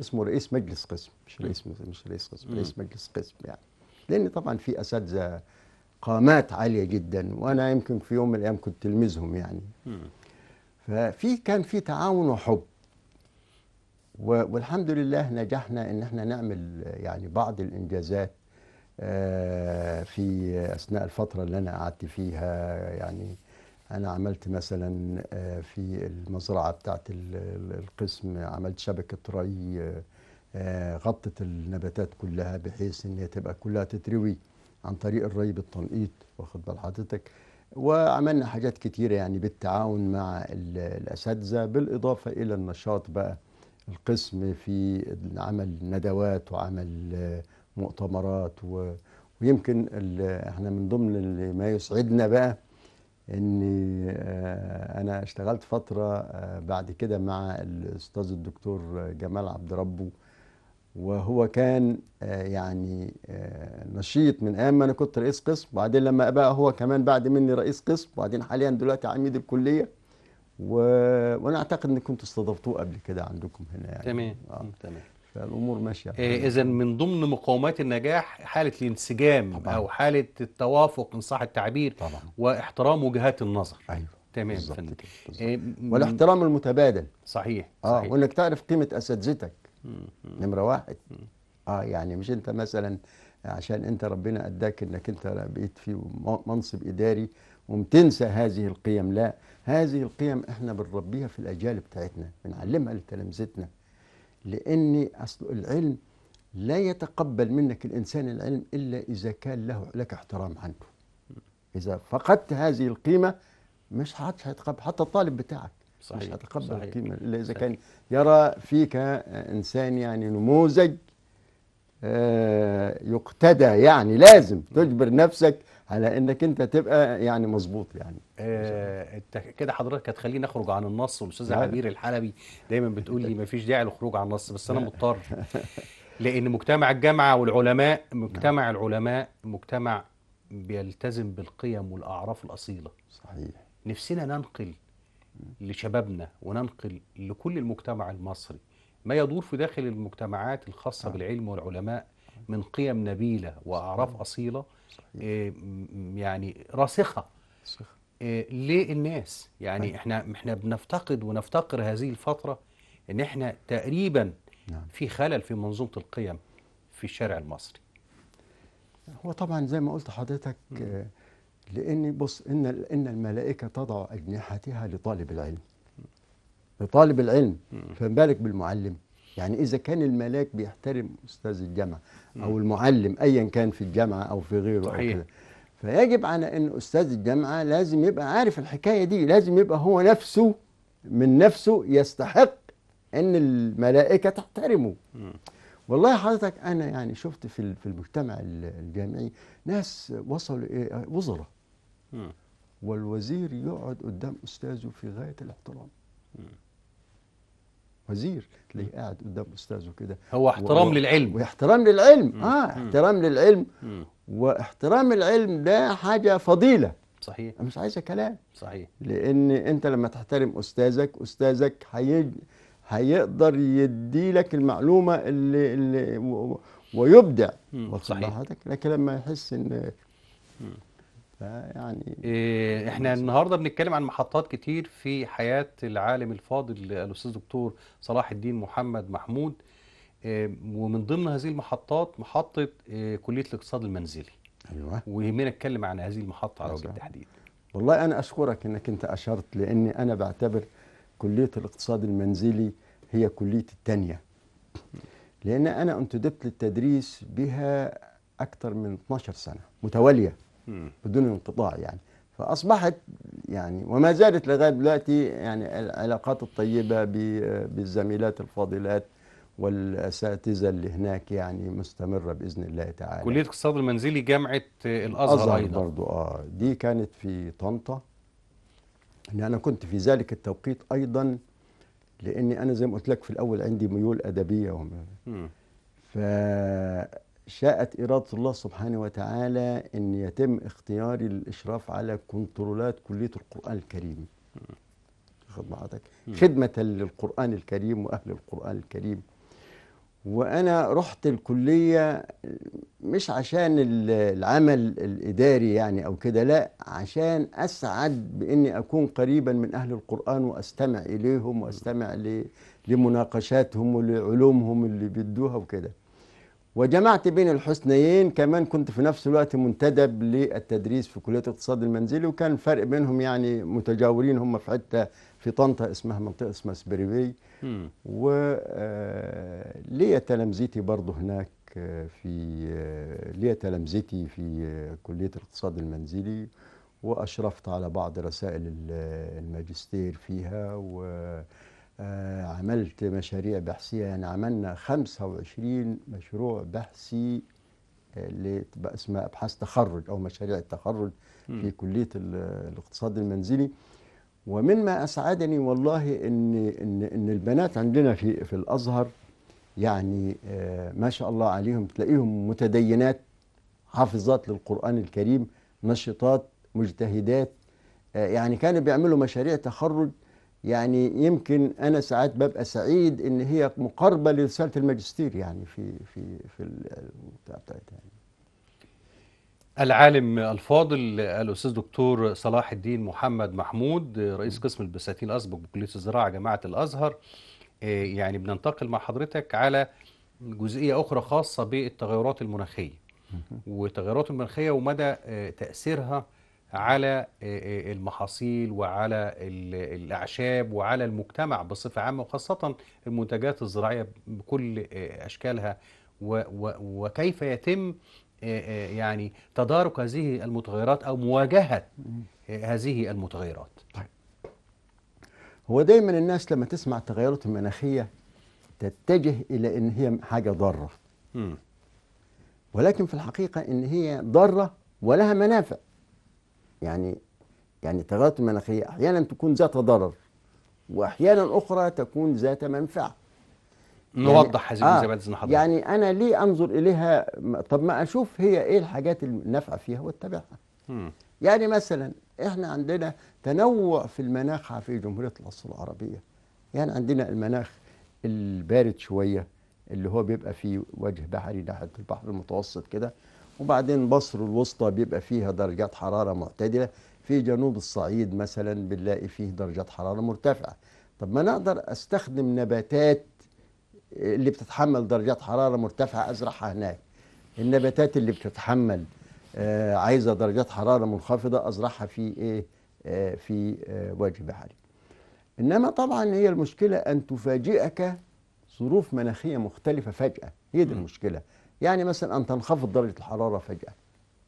اسمه رئيس مجلس قسم مش رئيس مش رئيس قسم رئيس مجلس قسم يعني لان طبعا في اساتذه قامات عاليه جدا وانا يمكن في يوم من الايام كنت تلميذهم يعني ففي كان في تعاون وحب والحمد لله نجحنا ان احنا نعمل يعني بعض الانجازات آه، في أثناء الفترة اللي أنا قعدت فيها يعني أنا عملت مثلا آه، في المزرعة بتاعت القسم عملت شبكة ري آه، غطت النباتات كلها بحيث إن هي تبقى كلها تتروي عن طريق الري بالتنقيط واخد بال حضرتك وعملنا حاجات كتيرة يعني بالتعاون مع الأساتذة بالإضافة إلى النشاط بقى القسم في عمل ندوات وعمل مؤتمرات و... ويمكن ال... احنا من ضمن اللي ما يسعدنا بقى اني آه، انا اشتغلت فتره آه، بعد كده مع الاستاذ الدكتور جمال عبد ربه وهو كان آه، يعني نشيط من ايام ما انا كنت رئيس قسم وبعدين لما بقى هو كمان بعد مني رئيس قسم وبعدين حاليا دلوقتي عميد الكليه و... وانا اعتقد انكم استضفتوه قبل كده عندكم هنا يعني تمام آه. تمام فالامور ماشيه إيه، اذا من ضمن مقومات النجاح حاله الانسجام طبعا. او حاله التوافق ان صح التعبير طبعا. واحترام وجهات النظر ايوه تمام بالزبط. بالزبط. إيه والاحترام المتبادل صحيح اه صحيح. وانك تعرف قيمه اساتذتك نمره واحد اه يعني مش انت مثلا عشان انت ربنا اداك انك انت بقيت في منصب اداري ومتنسى هذه القيم لا هذه القيم احنا بنربيها في الاجيال بتاعتنا بنعلمها لتلامذتنا لأن أصل العلم لا يتقبل منك الإنسان العلم إلا إذا كان له لك احترام عنه إذا فقدت هذه القيمة مش حتى هيتقبل حتى الطالب بتاعك صحيح مش هيتقبل القيمة إلا إذا صحيح. كان يرى فيك إنسان يعني نموذج آه، يقتدى يعني لازم تجبر نفسك على انك انت تبقى يعني مظبوط يعني آه كده حضرتك هتخليني اخرج عن النص والاستاذ عبير الحلبي دايما بتقول لي مفيش داعي للخروج عن النص بس انا مضطر لان مجتمع الجامعه والعلماء نعم. مجتمع العلماء مجتمع بيلتزم بالقيم والاعراف الاصيله صحيح نفسنا ننقل لشبابنا وننقل لكل المجتمع المصري ما يدور في داخل المجتمعات الخاصه نعم. بالعلم والعلماء من قيم نبيلة وأعراف أصيلة آه، يعني راسخة آه، للناس يعني احنا احنا بنفتقد ونفتقر هذه الفترة ان احنا تقريبا نعم. في خلل في منظومة القيم في الشارع المصري هو طبعا زي ما قلت حضرتك آه، لان بص ان ان الملائكه تضع اجنحتها لطالب العلم لطالب العلم فما بالك بالمعلم يعني إذا كان الملاك بيحترم أستاذ الجامعة أو المعلم أيا كان في الجامعة أو في غيره صحيح. أو كده فيجب على أن أستاذ الجامعة لازم يبقى عارف الحكاية دي لازم يبقى هو نفسه من نفسه يستحق أن الملائكة تحترمه م. والله حضرتك أنا يعني شفت في في المجتمع الجامعي ناس وصلوا إيه وزراء والوزير يقعد قدام أستاذه في غاية الاحترام م. وزير تلاقيه قاعد قدام استاذه كده هو احترام و... للعلم واحترام للعلم مم. اه احترام مم. للعلم مم. واحترام العلم ده حاجه فضيله صحيح أنا مش عايزه كلام صحيح لان انت لما تحترم استاذك استاذك هي... هيقدر يدي لك المعلومه اللي, اللي و... ويبدع صحيح لكن لما يحس ان مم. فيعني إيه، احنا النهارده بنتكلم عن محطات كتير في حياة العالم الفاضل الأستاذ دكتور صلاح الدين محمد محمود إيه، ومن ضمن هذه المحطات محطة إيه، كلية الاقتصاد المنزلي ايوه ويهمنا نتكلم عن هذه المحطة على وجه التحديد والله أنا أشكرك إنك أنت أشرت لأني أنا بعتبر كلية الاقتصاد المنزلي هي كليه الثانية لأن أنا انتدبت للتدريس بها أكثر من 12 سنة متوالية بدون انقطاع يعني فاصبحت يعني وما زالت لغايه دلوقتي يعني العلاقات الطيبه بالزميلات الفاضلات والاساتذه اللي هناك يعني مستمره باذن الله تعالى. كليه الاقتصاد المنزلي جامعه الازهر ايضا. برضو اه دي كانت في طنطا. ان يعني انا كنت في ذلك التوقيت ايضا لاني انا زي ما قلت لك في الاول عندي ميول ادبيه وم... ف شاءت إرادة الله سبحانه وتعالى أن يتم اختياري للإشراف على كنترولات كلية القرآن الكريم خدمتك خدمة للقرآن الكريم وأهل القرآن الكريم وأنا رحت الكلية مش عشان العمل الإداري يعني أو كده لا عشان أسعد بإني أكون قريبا من أهل القرآن وأستمع إليهم وأستمع لمناقشاتهم ولعلومهم اللي بيدوها وكده وجمعت بين الحسنيين كمان كنت في نفس الوقت منتدب للتدريس في كلية الاقتصاد المنزلي وكان الفرق بينهم يعني متجاورين هم في حتة في طنطا اسمها منطقة اسمها سبريبي وليا آه، تلامذتي برضه هناك آه، في آه، ليا تلامذتي في كلية الاقتصاد المنزلي وأشرفت على بعض رسائل الماجستير فيها و آه، عملت مشاريع بحثية يعني عملنا 25 مشروع بحثي اللي آه، تبقى اسمها أبحاث تخرج أو مشاريع التخرج في كلية الاقتصاد المنزلي ومما أسعدني والله إن إن إن البنات عندنا في في الأزهر يعني آه، ما شاء الله عليهم تلاقيهم متدينات حافظات للقرآن الكريم نشطات مجتهدات يعني كانوا بيعملوا مشاريع تخرج يعني يمكن انا ساعات ببقى سعيد ان هي مقاربه لرساله الماجستير يعني في في في بتاعتها يعني. العالم الفاضل الاستاذ دكتور صلاح الدين محمد محمود رئيس قسم البساتين الاسبق بكليه الزراعه جامعه الازهر آه، يعني بننتقل مع حضرتك على جزئيه اخرى خاصه بالتغيرات المناخيه وتغيرات المناخيه ومدى آه، تاثيرها على آه، آه، المحاصيل وعلى الأعشاب وعلى المجتمع بصفة عامة وخاصة المنتجات الزراعية بكل آه، أشكالها وكيف يتم يعني تدارك هذه المتغيرات أو مواجهة هذه المتغيرات طيب. هو دايما الناس لما تسمع التغيرات المناخية تتجه إلى أن هي حاجة ضارة ولكن في الحقيقة أن هي ضارة ولها منافع يعني يعني التغيرات المناخية أحيانا تكون ذات ضرر وأحيانا أخرى تكون ذات منفعة يعني نوضح هذه آه، الإجابات آه حضرتك يعني أنا ليه أنظر إليها طب ما أشوف هي إيه الحاجات النافعة فيها واتبعها يعني مثلا إحنا عندنا تنوع في المناخ في جمهورية الاصل العربية يعني عندنا المناخ البارد شوية اللي هو بيبقى فيه وجه بحري ناحية البحر المتوسط كده وبعدين مصر الوسطى بيبقى فيها درجات حرارة معتدلة في جنوب الصعيد مثلا بنلاقي فيه درجات حرارة مرتفعة طب ما نقدر استخدم نباتات اللي بتتحمل درجات حرارة مرتفعة أزرعها هناك النباتات اللي بتتحمل آه، عايزة درجات حرارة منخفضة أزرعها في إيه آه، في آه وجه بحري إنما طبعا هي المشكلة أن تفاجئك ظروف مناخية مختلفة فجأة هي دي المشكلة يعني مثلا أن تنخفض درجة الحرارة فجأة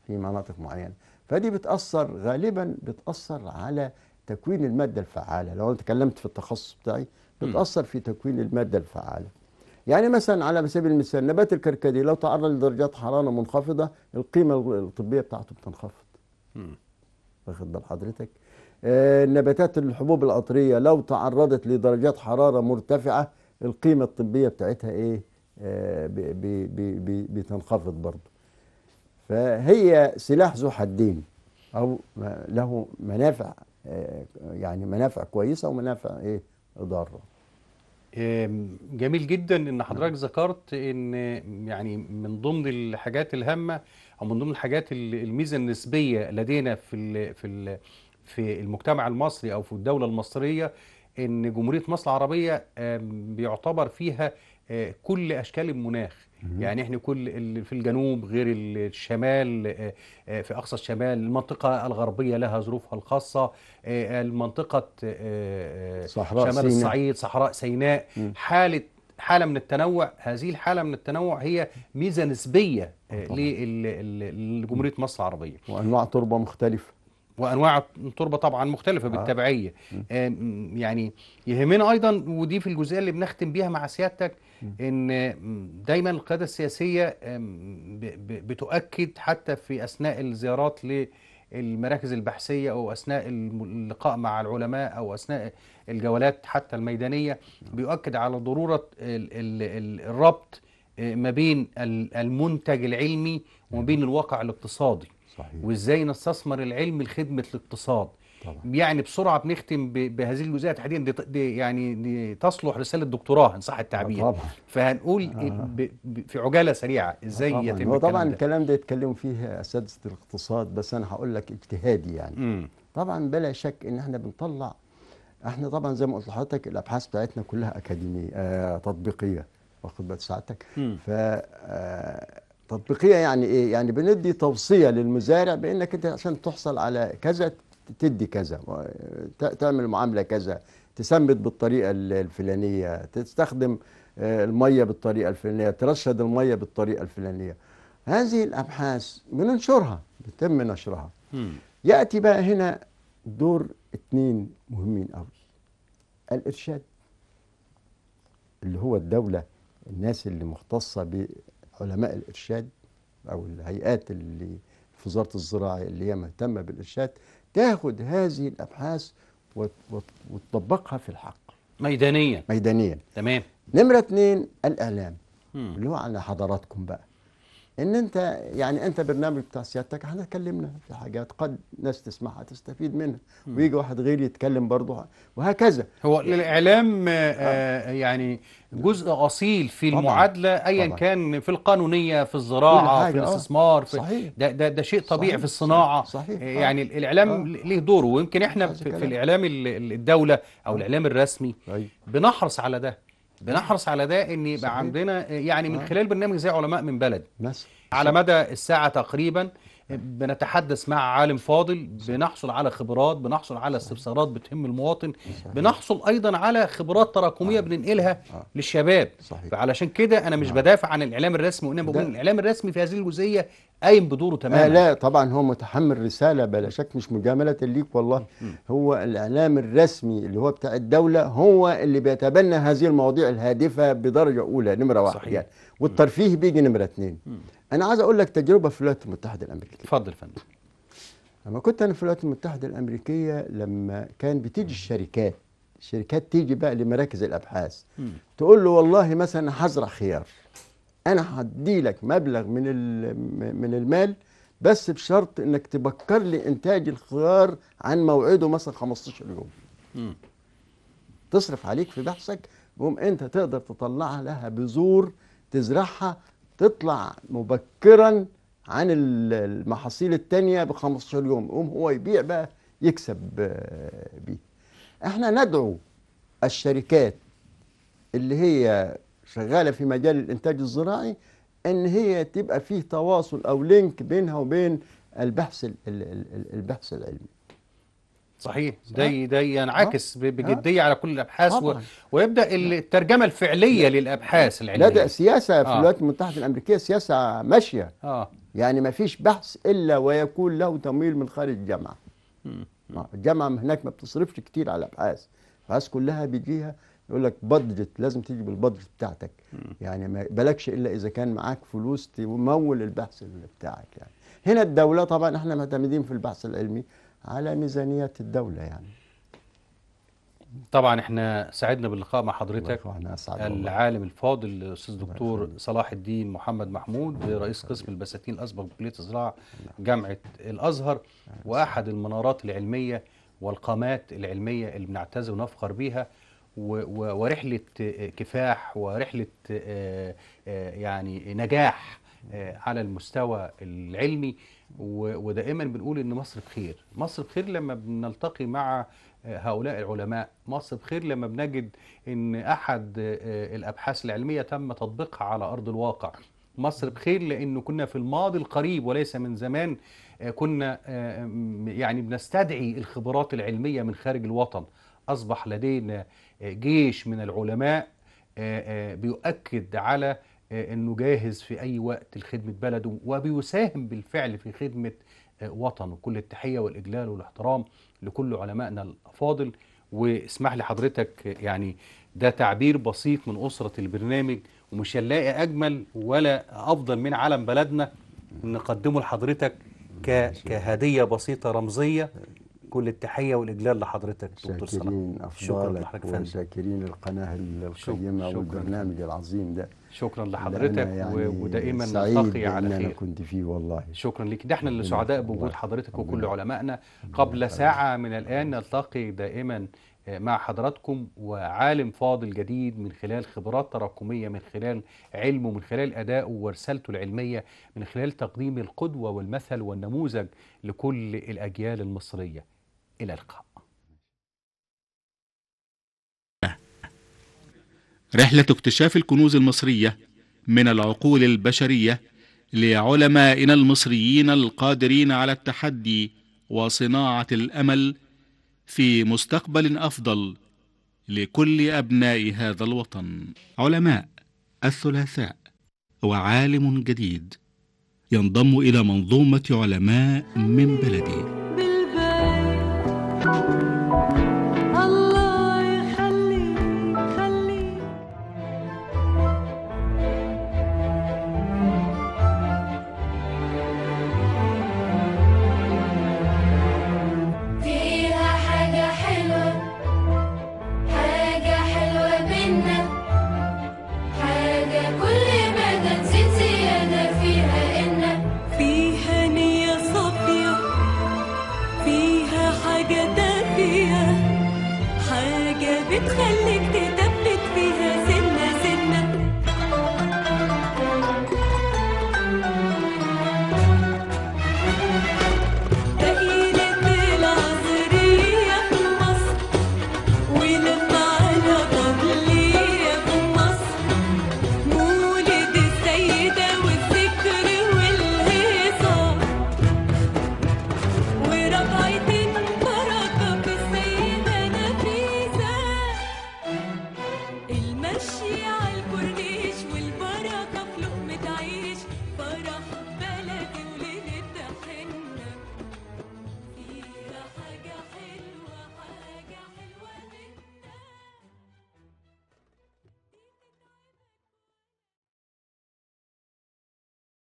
في مناطق معينة فدي بتأثر غالبا بتأثر على تكوين المادة الفعالة لو أنا تكلمت في التخصص بتاعي بتأثر في تكوين المادة الفعالة يعني مثلا على سبيل المثال نبات الكركديه لو تعرض لدرجات حرارة منخفضة القيمة الطبية بتاعته بتنخفض واخد بال حضرتك النباتات آه، الحبوب العطرية لو تعرضت لدرجات حرارة مرتفعة القيمة الطبية بتاعتها ايه آه، بتنخفض برضه فهي سلاح ذو حدين او له منافع آه، يعني منافع كويسه ومنافع ايه ضاره جميل جدا ان نعم. حضرتك ذكرت ان يعني من ضمن الحاجات الهامه او من ضمن الحاجات الميزه النسبيه لدينا في في في المجتمع المصري او في الدوله المصريه ان جمهوريه مصر العربيه بيعتبر فيها كل اشكال المناخ يعني احنا كل اللي في الجنوب غير الشمال آه، آه، في اقصى الشمال المنطقه الغربيه لها ظروفها الخاصه آه، المنطقه صحراء شمال سيناء. الصعيد صحراء سيناء حاله حاله من التنوع هذه الحاله من التنوع هي ميزه نسبيه لجمهوريه مصر العربيه وانواع تربه مختلفه وانواع التربه طبعا مختلفه آه. بالتبعيه آه. يعني يهمنا ايضا ودي في الجزئيه اللي بنختم بيها مع سيادتك ان دايما القياده السياسيه بتؤكد حتى في اثناء الزيارات للمراكز البحثيه او اثناء اللقاء مع العلماء او اثناء الجولات حتى الميدانيه بيؤكد على ضروره الربط آه، ما بين المنتج العلمي وما بين الواقع الاقتصادي صحيح. وازاي نستثمر العلم لخدمه الاقتصاد طبعا. يعني بسرعه بنختم بهذه الجزئيه تحديدا دي, دي يعني دي تصلح رساله دكتوراه ان صح التعبير طبعا. فهنقول آه. إيه ب ب في عجاله سريعه ازاي طبعا. يتم هو طبعا الكلام ده يتكلموا فيه اساتذه الاقتصاد بس انا هقول لك اجتهادي يعني م. طبعا بلا شك ان احنا بنطلع احنا طبعا زي ما قلت لحضرتك الابحاث بتاعتنا كلها اكاديميه آه تطبيقيه واخد بال ساعتك ف آه، تطبيقيه يعني ايه يعني بندي توصيه للمزارع بانك انت عشان تحصل على كذا تدي كذا تعمل معامله كذا تسمد بالطريقه الفلانيه تستخدم آه، الميه بالطريقه الفلانيه ترشد الميه بالطريقه الفلانيه هذه الابحاث بننشرها بيتم نشرها ياتي بقى هنا دور اتنين مهمين قوي الارشاد اللي هو الدوله الناس اللي مختصه بعلماء الارشاد او الهيئات اللي في وزاره الزراعه اللي هي مهتمه بالارشاد تاخد هذه الابحاث وتطبقها في الحق ميدانيا ميدانيا تمام نمره اتنين الاعلام اللي هو على حضراتكم بقى ان انت يعني انت برنامج بتاع سيادتك احنا تكلمنا في حاجات قد ناس تسمعها تستفيد منها ويجي واحد غيري يتكلم برضه وهكذا هو يعني الاعلام آه،, آه. آه يعني جزء اصيل في طبعًا المعادله ايا كان في القانونيه في الزراعه في آه. الاستثمار في صحيح ده ده, ده شيء طبيعي صحيح في الصناعه صحيح يعني آه. الاعلام آه. ليه دوره ويمكن احنا في, في الاعلام الدوله او الاعلام الرسمي أيوه. بنحرص على ده بنحرص على ده ان يبقى عندنا يعني من آه. خلال برنامج زي علماء من بلد مثلا على مدى الساعه تقريبا بنتحدث مع عالم فاضل بنحصل على خبرات بنحصل على استفسارات بتهم المواطن بنحصل ايضا على خبرات تراكميه آه. بننقلها آه. للشباب صحيح. كده انا مش بدافع عن الاعلام الرسمي وانما بقول الاعلام الرسمي في هذه الجزئيه قايم بدوره آه، تماما آه لا طبعا هو متحمل رساله بلا شك مش مجامله ليك والله هو الاعلام الرسمي اللي هو بتاع الدوله هو اللي بيتبنى هذه المواضيع الهادفه بدرجه اولى نمره واحد صحيح. يعني والترفيه بيجي نمره اثنين انا عايز اقول لك تجربه في الولايات المتحده الامريكيه اتفضل يا فندم لما كنت انا في الولايات المتحده الامريكيه لما كان بتيجي الشركات الشركات تيجي بقى لمراكز الابحاث تقول له والله مثلا هزرع خيار انا هدي لك مبلغ من من المال بس بشرط انك تبكر لي انتاج الخيار عن موعده مثلا 15 يوم م. تصرف عليك في بحثك قوم انت تقدر تطلعها لها بذور تزرعها تطلع مبكرا عن المحاصيل التانية ب 15 يوم يقوم هو يبيع بقى يكسب آه، بيه احنا ندعو الشركات اللي هي شغاله في مجال الانتاج الزراعي ان هي تبقى فيه تواصل او لينك بينها وبين البحث البحث العلمي صحيح ده ده ينعكس آه. آه. بجديه على كل الابحاث و... ويبدا نعم. الترجمه الفعليه نعم. للابحاث العلميه لا ده سياسه في آه. الولايات المتحده الامريكيه سياسه ماشيه آه. يعني ما فيش بحث الا ويكون له تمويل من خارج الجامعه الجامعه هناك ما بتصرفش كتير على الابحاث الابحاث كلها بيجيها يقول لك بادجت لازم تيجي بالبادجت بتاعتك يعني ما بالكش الا اذا كان معاك فلوس تمول البحث اللي بتاعك يعني هنا الدوله طبعا احنا معتمدين في البحث العلمي على ميزانيه الدوله يعني طبعا احنا سعدنا باللقاء مع حضرتك العالم الفاضل الاستاذ دكتور صلاح الدين محمد محمود رئيس قسم البساتين الاسبق بكليه الزراعه جامعه الازهر واحد المنارات العلميه والقامات العلميه اللي بنعتز ونفخر بيها ورحله كفاح ورحله آه، آه، يعني نجاح آه، على المستوى العلمي ودائما بنقول ان مصر بخير مصر بخير لما بنلتقي مع هؤلاء العلماء مصر بخير لما بنجد ان احد الابحاث العلميه تم تطبيقها على ارض الواقع مصر بخير لانه كنا في الماضي القريب وليس من زمان كنا يعني بنستدعي الخبرات العلميه من خارج الوطن اصبح لدينا جيش من العلماء آه، آه، بيؤكد على آه، انه جاهز في اي وقت لخدمه بلده وبيساهم بالفعل في خدمه وطنه كل التحيه والاجلال والاحترام لكل علمائنا الافاضل واسمح لي حضرتك يعني ده تعبير بسيط من اسره البرنامج ومش هنلاقي اجمل ولا افضل من علم بلدنا نقدمه لحضرتك كهديه بسيطه رمزيه كل التحيه والاجلال لحضرتك دكتور صلاح شاكرين لحضرتك وشاكرين القناه القيمه والبرنامج العظيم ده شكرا لحضرتك يعني ودائما نلتقي على خير أنا كنت فيه والله شكرا ليك ده احنا اللي سعداء بوجود حضرتك وكل علمائنا قبل ساعه من الان نلتقي دائما آه، مع حضراتكم وعالم فاضل جديد من خلال خبرات تراكمية من خلال علمه من خلال أدائه ورسالته العلمية من خلال تقديم القدوة والمثل والنموذج لكل الأجيال المصرية إلى اللقاء رحلة اكتشاف الكنوز المصرية من العقول البشرية لعلمائنا المصريين القادرين على التحدي وصناعة الأمل في مستقبل أفضل لكل أبناء هذا الوطن. علماء الثلاثاء وعالم جديد ينضم إلى منظومة علماء من بلدي Thank you.